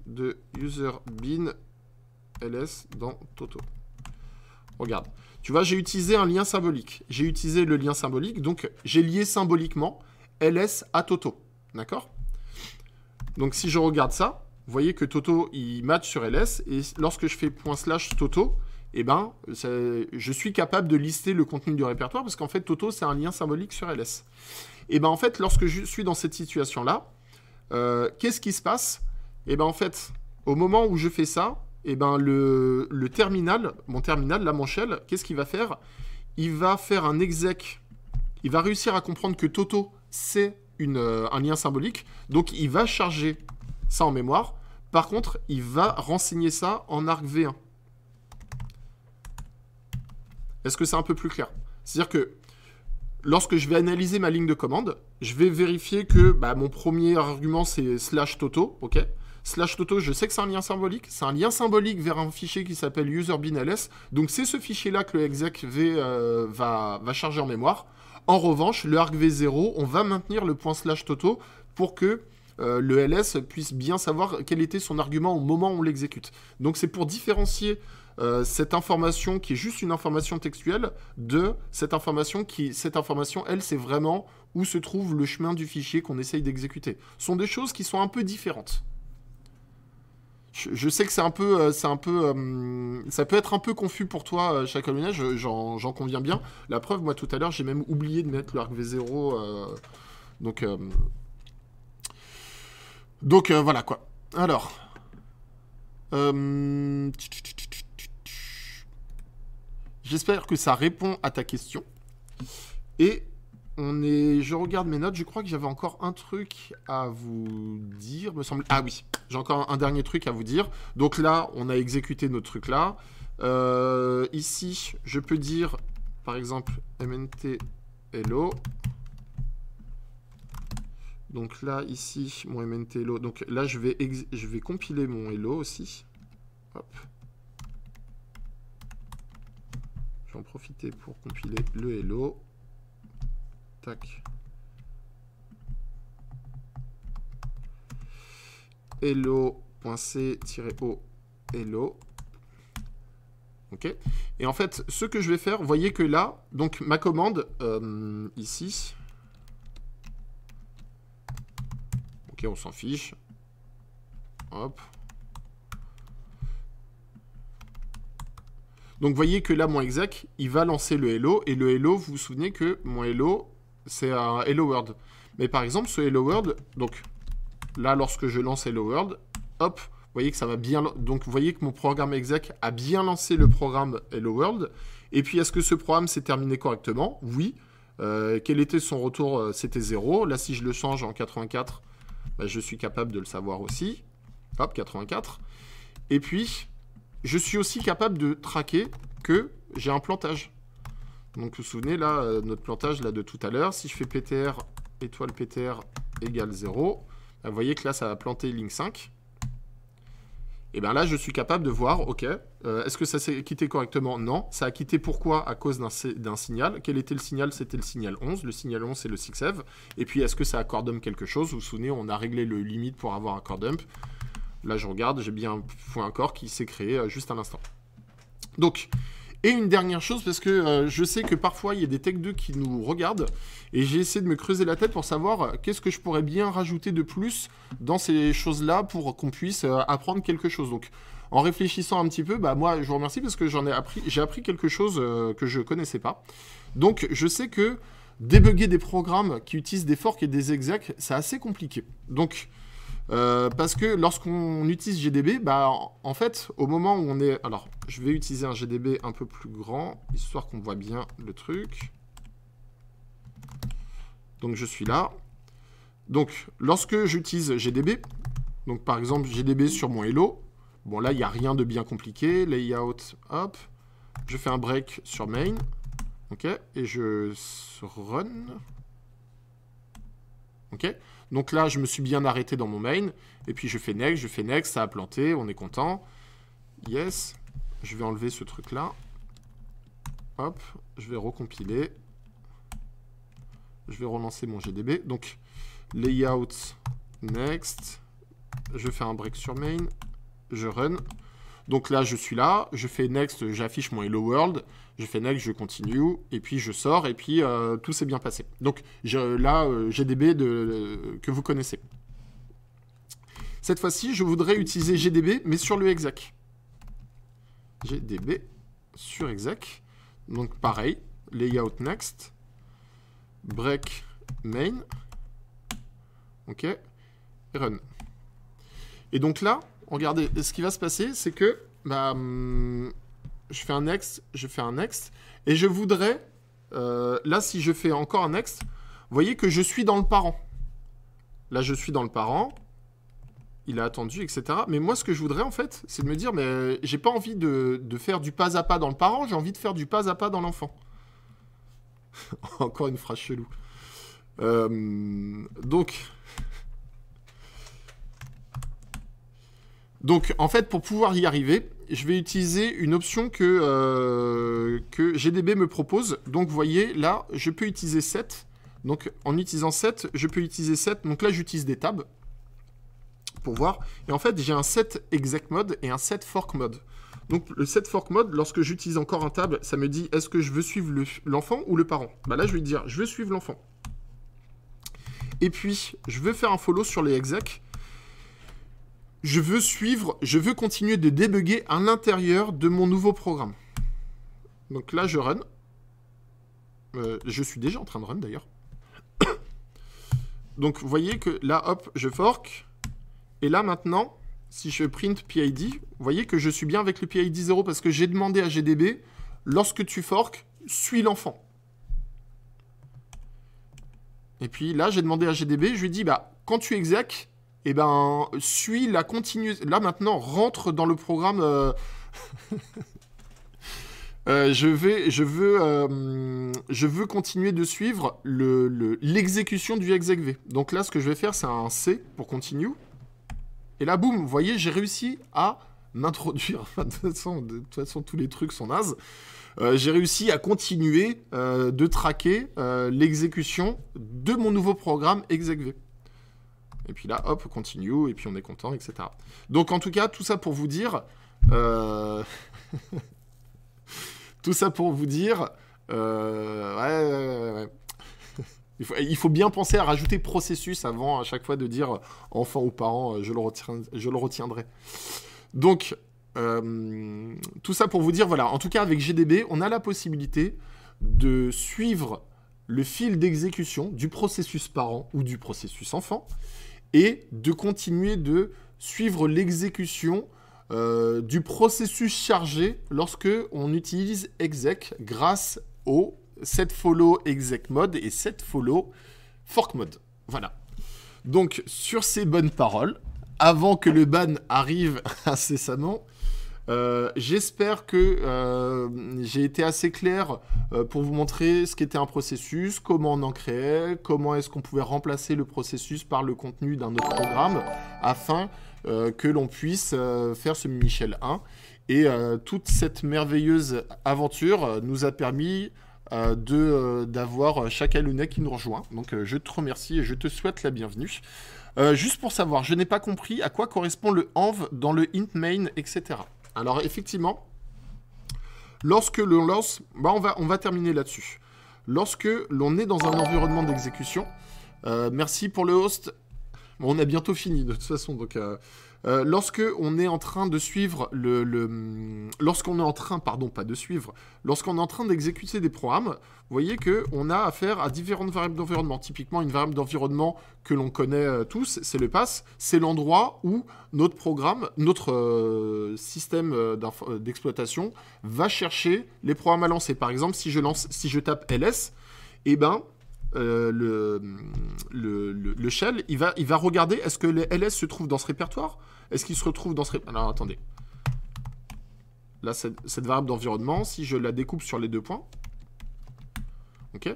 Speaker 1: de user bin ls dans Toto. Regarde. Tu vois, j'ai utilisé un lien symbolique. J'ai utilisé le lien symbolique, donc j'ai lié symboliquement LS à Toto. D'accord Donc si je regarde ça, vous voyez que Toto, il match sur LS, et lorsque je fais slash Toto, eh ben, je suis capable de lister le contenu du répertoire, parce qu'en fait, Toto, c'est un lien symbolique sur LS. Et eh ben en fait, lorsque je suis dans cette situation-là, euh, qu'est-ce qui se passe Et eh ben en fait, au moment où je fais ça, eh ben le, terminal, mon terminal, la shell, qu'est-ce qu'il va faire Il va faire un exec. Il va réussir à comprendre que Toto, c'est euh, un lien symbolique. Donc, il va charger ça en mémoire. Par contre, il va renseigner ça en arc V1. Est-ce que c'est un peu plus clair C'est-à-dire que lorsque je vais analyser ma ligne de commande, je vais vérifier que bah, mon premier argument, c'est slash Toto, ok slash toto, je sais que c'est un lien symbolique, c'est un lien symbolique vers un fichier qui s'appelle userbinls, donc c'est ce fichier-là que le execv euh, va, charger en mémoire. En revanche, le argv0, on va maintenir le point slash toto pour que euh, le ls puisse bien savoir quel était son argument au moment où on l'exécute. Donc c'est pour différencier euh, cette information qui est juste une information textuelle de cette information qui, cette information, elle, c'est vraiment où se trouve le chemin du fichier qu'on essaye d'exécuter. Ce sont des choses qui sont un peu différentes je, sais que c'est un peu, euh, c'est un peu, euh, ça peut être un peu confus pour toi, euh, chaque j'en conviens bien. La preuve, moi tout à l'heure, j'ai même oublié de mettre l'arc V0. donc, donc voilà quoi. Alors. J'espère que ça répond à ta question. Et on est... Je regarde mes notes, je crois que j'avais encore un truc à vous dire, me semble. Ah oui, j'ai encore un dernier truc à vous dire. Donc là, on a exécuté notre truc là. Euh, ici, je peux dire, par exemple, mnt hello. Donc là, ici, mon mnt hello. Donc là, je vais, je vais compiler mon hello aussi. Hop. Je vais en profiter pour compiler le hello. Tac. hello.c-o hello. Ok. Et en fait, ce que je vais faire, voyez que là, donc ma commande, euh, ici. Ok, on s'en fiche. Hop. Donc voyez que là, mon exec, il va lancer le hello. Et le hello, vous vous souvenez que mon hello, c'est un Hello World. Mais par exemple, ce Hello World, donc là, lorsque je lance Hello World, hop, vous voyez que ça va bien. Donc, vous voyez que mon programme exec a bien lancé le programme Hello World. Et puis, est-ce que ce programme s'est terminé correctement Oui. Euh, quel était son retour euh, C'était 0. Là, si je le change en 84, bah, je suis capable de le savoir aussi. Hop, 84. Et puis, je suis aussi capable de traquer que j'ai un plantage. Donc vous vous souvenez, là, euh, notre plantage là, de tout à l'heure, si je fais PTR, étoile PTR égale 0, bah, vous voyez que là, ça va planté ligne 5. Et eh bien là, je suis capable de voir, ok, euh, est-ce que ça s'est quitté correctement Non. Ça a quitté pourquoi À cause d'un signal. Quel était le signal C'était le signal 11. Le signal 11, c'est le 6F. Et puis, est-ce que ça dump quelque chose Vous vous souvenez, on a réglé le limite pour avoir un core dump. Là, je regarde, j'ai bien un point qui s'est créé euh, juste à l'instant. Donc, et une dernière chose, parce que euh, je sais que parfois il y a des Tech 2 qui nous regardent, et j'ai essayé de me creuser la tête pour savoir euh, qu'est-ce que je pourrais bien rajouter de plus dans ces choses-là pour qu'on puisse euh, apprendre quelque chose. Donc en réfléchissant un petit peu, bah moi je vous remercie parce que j'en ai appris, j'ai appris quelque chose que je ne connaissais pas. Donc je sais que débugger des programmes qui utilisent des forks et des execs, c'est assez compliqué. Donc euh, parce que lorsqu'on utilise GDB, bah, en fait, au moment où on est... Alors, je vais utiliser un GDB un peu plus grand, histoire qu'on voit bien le truc. Donc, je suis là. Donc, lorsque j'utilise GDB, donc par exemple GDB sur mon hello, bon là, il n'y a rien de bien compliqué. Layout, hop. Je fais un break sur main. OK Et je run. OK donc là, je me suis bien arrêté dans mon main. Et puis je fais next, je fais next, ça a planté, on est content. Yes, je vais enlever ce truc-là. Hop, je vais recompiler. Je vais relancer mon GDB. Donc, layout, next. Je fais un break sur main. Je run. Donc là, je suis là. Je fais next, j'affiche mon hello world. Je fais next, je continue, et puis je sors, et puis euh, tout s'est bien passé. Donc là, euh, GDB euh, que vous connaissez. Cette fois-ci, je voudrais utiliser GDB, mais sur le exec. GDB sur exec. Donc pareil, layout next, break main, ok, run. Et donc là, regardez, ce qui va se passer, c'est que bah, hum, je fais un next, je fais un next, et je voudrais, euh, là si je fais encore un next, vous voyez que je suis dans le parent. Là je suis dans le parent, il a attendu, etc. Mais moi ce que je voudrais en fait, c'est de me dire, mais euh, j'ai pas envie de, faire du pas à pas dans le parent, j'ai envie de faire du pas à pas dans l'enfant. encore une phrase chelou. Euh, donc, donc en fait pour pouvoir y arriver, je vais utiliser une option que, euh, que GDB me propose. Donc, vous voyez, là, je peux utiliser 7. Donc, en utilisant 7, je peux utiliser 7. Donc là, j'utilise des tabs pour voir. Et en fait, j'ai un set exec mode et un set fork mode. Donc, le set fork mode, lorsque j'utilise encore un tab, ça me dit est-ce que je veux suivre l'enfant ou le parent bah Là, je vais dire je veux suivre l'enfant. Et puis, je veux faire un follow sur les execs je veux suivre, je veux continuer de débugger à l'intérieur de mon nouveau programme. Donc là, je run. Euh, je suis déjà en train de run, d'ailleurs. Donc, vous voyez que là, hop, je fork. Et là, maintenant, si je print PID, vous voyez que je suis bien avec le PID 0 parce que j'ai demandé à GDB, lorsque tu forks, suis l'enfant. Et puis là, j'ai demandé à GDB, je lui ai dit, bah, quand tu exec, et eh ben, suis la continue. Là, maintenant, rentre dans le programme. Euh, euh, je, vais, je, veux, euh, je veux continuer de suivre l'exécution le, du execv. Donc là, ce que je vais faire, c'est un C pour continue. Et là, boum, vous voyez, j'ai réussi à m'introduire. de, toute façon, tous les trucs sont nazes. j'ai réussi à continuer de traquer l'exécution de mon nouveau programme execv. Et puis là, hop, continue, et puis on est content, etc. Donc en tout cas, tout ça pour vous dire... Euh, tout ça pour vous dire... Euh, il, faut, bien penser à rajouter processus avant à chaque fois de dire euh, enfant ou parent, je le, retiens, je le retiendrai. Donc, tout ça pour vous dire, voilà, en tout cas avec GDB, on a la possibilité de suivre le fil d'exécution du processus parent ou du processus enfant et de continuer de suivre l'exécution euh, du processus chargé lorsque on utilise exec grâce au setFollow exec mode et setFollow fork mode. Voilà. Donc sur ces bonnes paroles, avant que le ban arrive incessamment, euh, j'espère que euh, j'ai été assez clair euh, pour vous montrer ce qu'était un processus, comment on en créait, comment est-ce qu'on pouvait remplacer le processus par le contenu d'un autre programme afin que l'on puisse faire ce Michel 1. Et toute cette merveilleuse aventure nous a permis d'avoir chaque Aluna qui nous rejoint. Donc je te remercie et je te souhaite la bienvenue. juste pour savoir, je n'ai pas compris à quoi correspond le env dans le int main, etc. Alors effectivement, lorsque l'on lance, bah on, va, on va terminer là-dessus. Lorsque l'on est dans un environnement d'exécution, euh, merci pour le host. on a bientôt fini de toute façon, donc euh, euh, lorsque on est en train de suivre le, hum, lorsqu'on est en train, pardon, pas de suivre, lorsqu'on est en train d'exécuter des programmes, vous voyez que on a affaire à différentes variables d'environnement. Typiquement, une variable d'environnement que l'on connaît euh, tous, c'est le pass. C'est l'endroit où notre programme, notre euh, système d'exploitation va chercher les programmes à lancer. Par exemple, si je lance, si je tape ls, eh ben hum, le, shell, va, il va regarder est-ce que les ls se trouvent dans ce répertoire est-ce qu'il se retrouve dans ce... répertoire Alors, attendez. Là, cette, variable d'environnement, si je la découpe sur les deux points... OK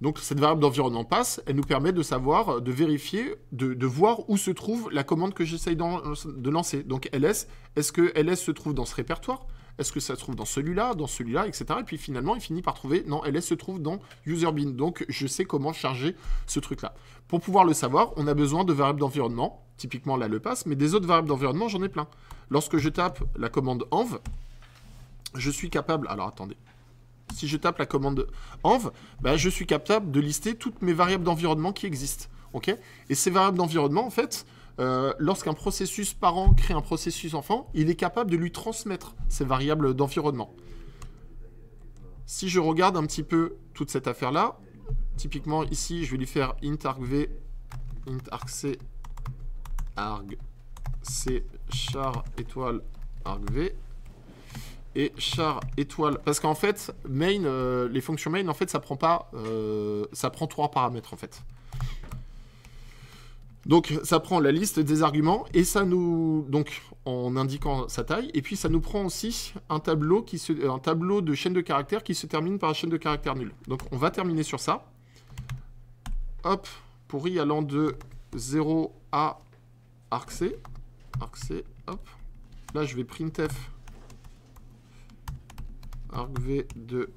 Speaker 1: donc cette variable d'environnement passe, elle nous permet de savoir, de vérifier, de voir où se trouve la commande que j'essaye de lancer. Donc ls, est-ce que ls se trouve dans ce répertoire est-ce que ça se trouve dans celui-là, dans celui-là, etc. Et puis finalement, il finit par trouver, non, LS se trouve dans userBin. Donc, je sais comment charger ce truc-là. Pour pouvoir le savoir, on a besoin de variables d'environnement. Typiquement, là, le pass, Mais des autres variables d'environnement, j'en ai plein. Lorsque je tape la commande env, je suis capable... Alors, attendez si je tape la commande env, ben, je suis capable de lister toutes mes variables d'environnement qui existent. ok et ces variables d'environnement, en fait, euh, lorsqu'un processus parent crée un processus enfant, il est capable de lui transmettre ses variables d'environnement. Si je regarde un petit peu toute cette affaire-là, typiquement ici, je vais lui faire int argv, int argc, arg c char étoile argv et char étoile parce qu'en fait main euh, les fonctions main en fait ça prend euh, ça prend trois paramètres en fait donc ça prend la liste des arguments et ça nous donc en indiquant sa taille et puis ça nous prend aussi un tableau qui un tableau de chaîne de caractères qui se termine par la chaîne de caractères nulle. Donc on va terminer sur ça. Hop, pour allant de 0 à arc c. hop. Là je vais printf arc v de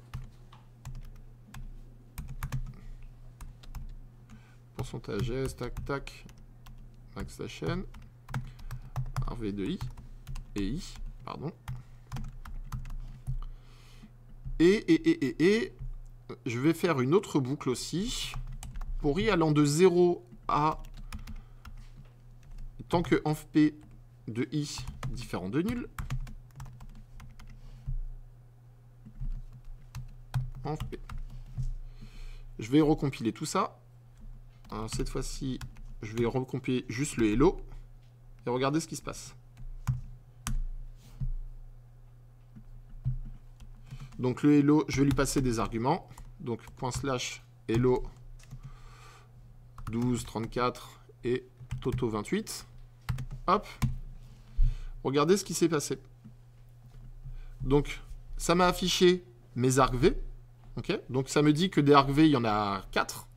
Speaker 1: pourcentage s tac tac max la chaîne, RV de I, et I, pardon. Et, et, et, et, et, je vais faire une autre boucle aussi, pour I allant de 0 à, tant que enfp de I différent de nul, Je vais recompiler tout ça. Alors, euh, cette fois-ci, je vais recompiler juste le hello et regarder ce qui se passe. Donc le hello, je vais lui passer des arguments. Donc point slash hello 12, 34 et toto 28. Hop. Regardez ce qui s'est passé. Donc ça m'a affiché mes argv. ok Donc ça me dit que des argv, il y en a 4.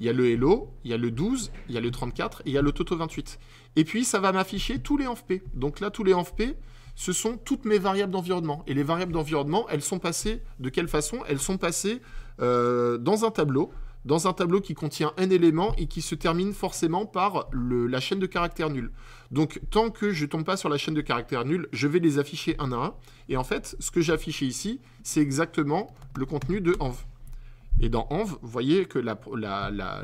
Speaker 1: Il y a le Hello, il y a le 12, il y a le 34 et il y a le Toto 28. Et puis, ça va m'afficher tous les envp. Donc là, tous les envp, ce sont toutes mes variables d'environnement. Et les variables d'environnement, elles sont passées de quelle façon Elles sont passées euh, dans un tableau, dans un tableau qui contient un élément et qui se termine forcément par la chaîne de caractère nul. Donc tant que je ne tombe pas sur la chaîne de caractères nul, je vais les afficher un à un. Et en fait, ce que j'ai affiché ici, c'est exactement le contenu de env. Et dans Env, vous voyez que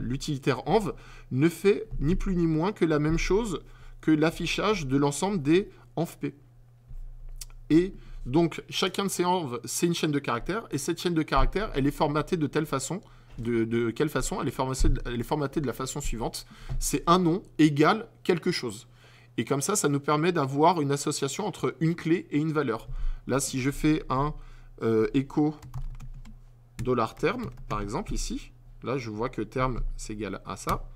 Speaker 1: l'utilitaire la, Env ne fait ni plus ni moins que la même chose que l'affichage de l'ensemble des ENVP. Et donc, chacun de ces env, c'est une chaîne de caractères, et cette chaîne de caractères, elle est formatée de telle façon, de, quelle façon elle est, formatée, elle est de la façon suivante. C'est un nom égal quelque chose. Et comme ça, ça nous permet d'avoir une association entre une clé et une valeur. Là, si je fais un euh, écho dollar terme par exemple, ici, là, je vois que terme c'est égal à ça.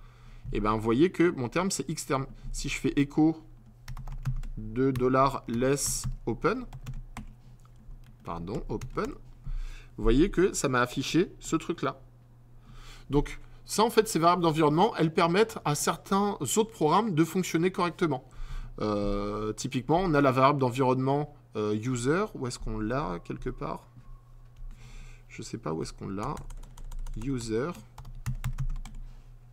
Speaker 1: Et eh bien, vous voyez que mon terme, c'est x terme Si je fais écho de $less open, pardon, open, vous voyez que ça m'a affiché ce truc-là. Donc, ça, en fait, ces variables d'environnement, elles permettent à certains autres programmes de fonctionner correctement. Euh, typiquement, on a la variable d'environnement euh, user. Où est-ce qu'on l'a quelque part je sais pas où est-ce qu'on l'a. User.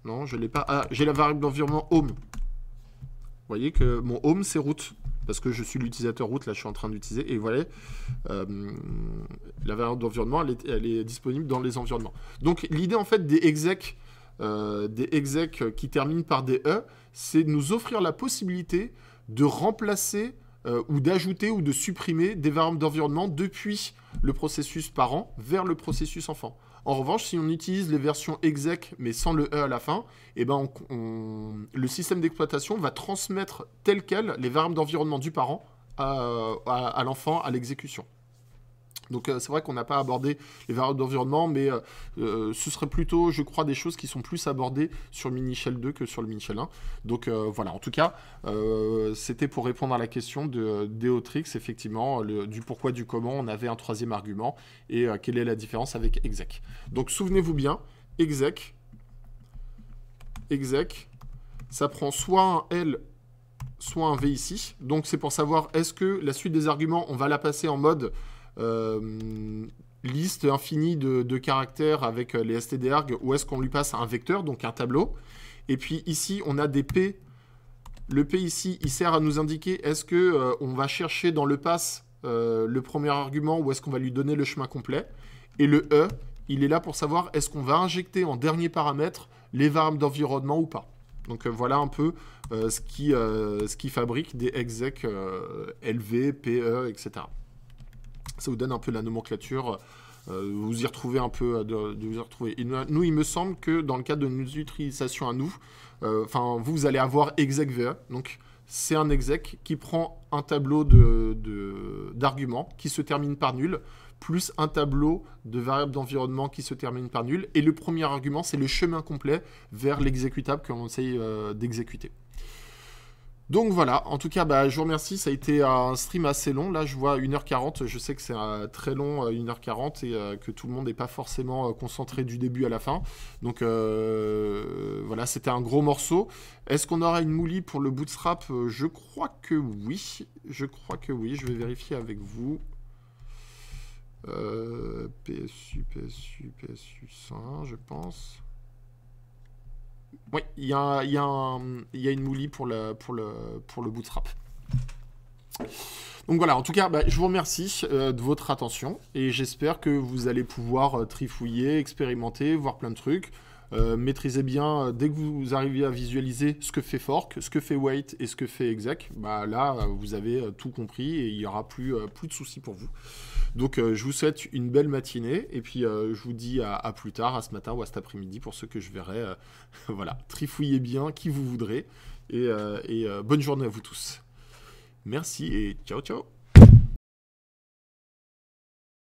Speaker 1: Non, je l'ai pas. Ah, j'ai la variable d'environnement home. Vous voyez que mon home, c'est root, Parce que je suis l'utilisateur root, là, je suis en train d'utiliser. Et voilà, euh, la variable d'environnement, elle, est, disponible dans les environnements. Donc, l'idée, en fait, des exec, euh, des execs qui terminent par des E, c'est de nous offrir la possibilité de remplacer euh, ou d'ajouter ou de supprimer des variables d'environnement depuis le processus parent vers le processus enfant. En revanche, si on utilise les versions exec mais sans le E à la fin, eh ben, le système d'exploitation va transmettre tel quel les variables d'environnement du parent à l'enfant à l'exécution. Donc euh, c'est vrai qu'on n'a pas abordé les variables d'environnement, mais euh, euh, ce serait plutôt, je crois, des choses qui sont plus abordées sur mini shell 2 que sur le mini shell 1. Donc voilà, en tout cas, c'était pour répondre à la question de Deotrix, effectivement, du pourquoi, du comment. On avait un troisième argument et quelle est la différence avec exec. Donc souvenez-vous bien, exec, exec, ça prend soit un L soit un V ici. Donc c'est pour savoir est-ce que la suite des arguments, on va la passer en mode euh, liste infinie de, caractères avec euh, les args, où est-ce qu'on lui passe un vecteur, donc un tableau. Et puis ici, on a des P. Le P ici, il sert à nous indiquer est-ce que euh, on va chercher dans le pass le premier argument ou est-ce qu'on va lui donner le chemin complet. Et le E, il est là pour savoir est-ce qu'on va injecter en dernier paramètre les variables d'environnement ou pas. Donc voilà un peu ce, qui, ce qui fabrique des execs LV, PE, etc. Ça vous donne un peu la nomenclature. Euh, vous y retrouvez un peu, euh, de, vous retrouver. nous, il me semble que dans le cadre de nos utilisations à nous, euh, enfin, vous, allez avoir ExecVE. Donc, c'est un exec qui prend un tableau d'arguments qui se termine par nul, plus un tableau de variables d'environnement qui se termine par nul. Et le premier argument, c'est le chemin complet vers l'exécutable qu'on essaye d'exécuter. Donc voilà, en tout cas, bah, je vous remercie. Ça a été un stream assez long. Là, je vois 1h40. Je sais que c'est euh, très long, 1h40, euh, et euh, que tout le monde n'est pas forcément concentré du début à la fin. Donc voilà, c'était un gros morceau. Est-ce qu'on aura une moulie pour le bootstrap Je crois que oui. Je crois que oui. Je vais vérifier avec vous. PSU, PSU, PSU 100, je pense. Oui, il y, a, une moulie pour le, bootstrap. Donc voilà, en tout cas, bah, je vous remercie euh, de votre attention et j'espère que vous allez pouvoir euh, trifouiller, expérimenter, voir plein de trucs. Euh, maîtrisez bien, euh, dès que vous arrivez à visualiser ce que fait fork, ce que fait wait et ce que fait exec, bah là, euh, vous avez tout compris et il n'y aura plus, plus de soucis pour vous. Donc, je vous souhaite une belle matinée et puis je vous dis à, plus tard, à ce matin ou à cet après-midi pour ceux que je verrai. voilà, trifouillez bien qui vous voudrez et bonne journée à vous tous. Merci et ciao ciao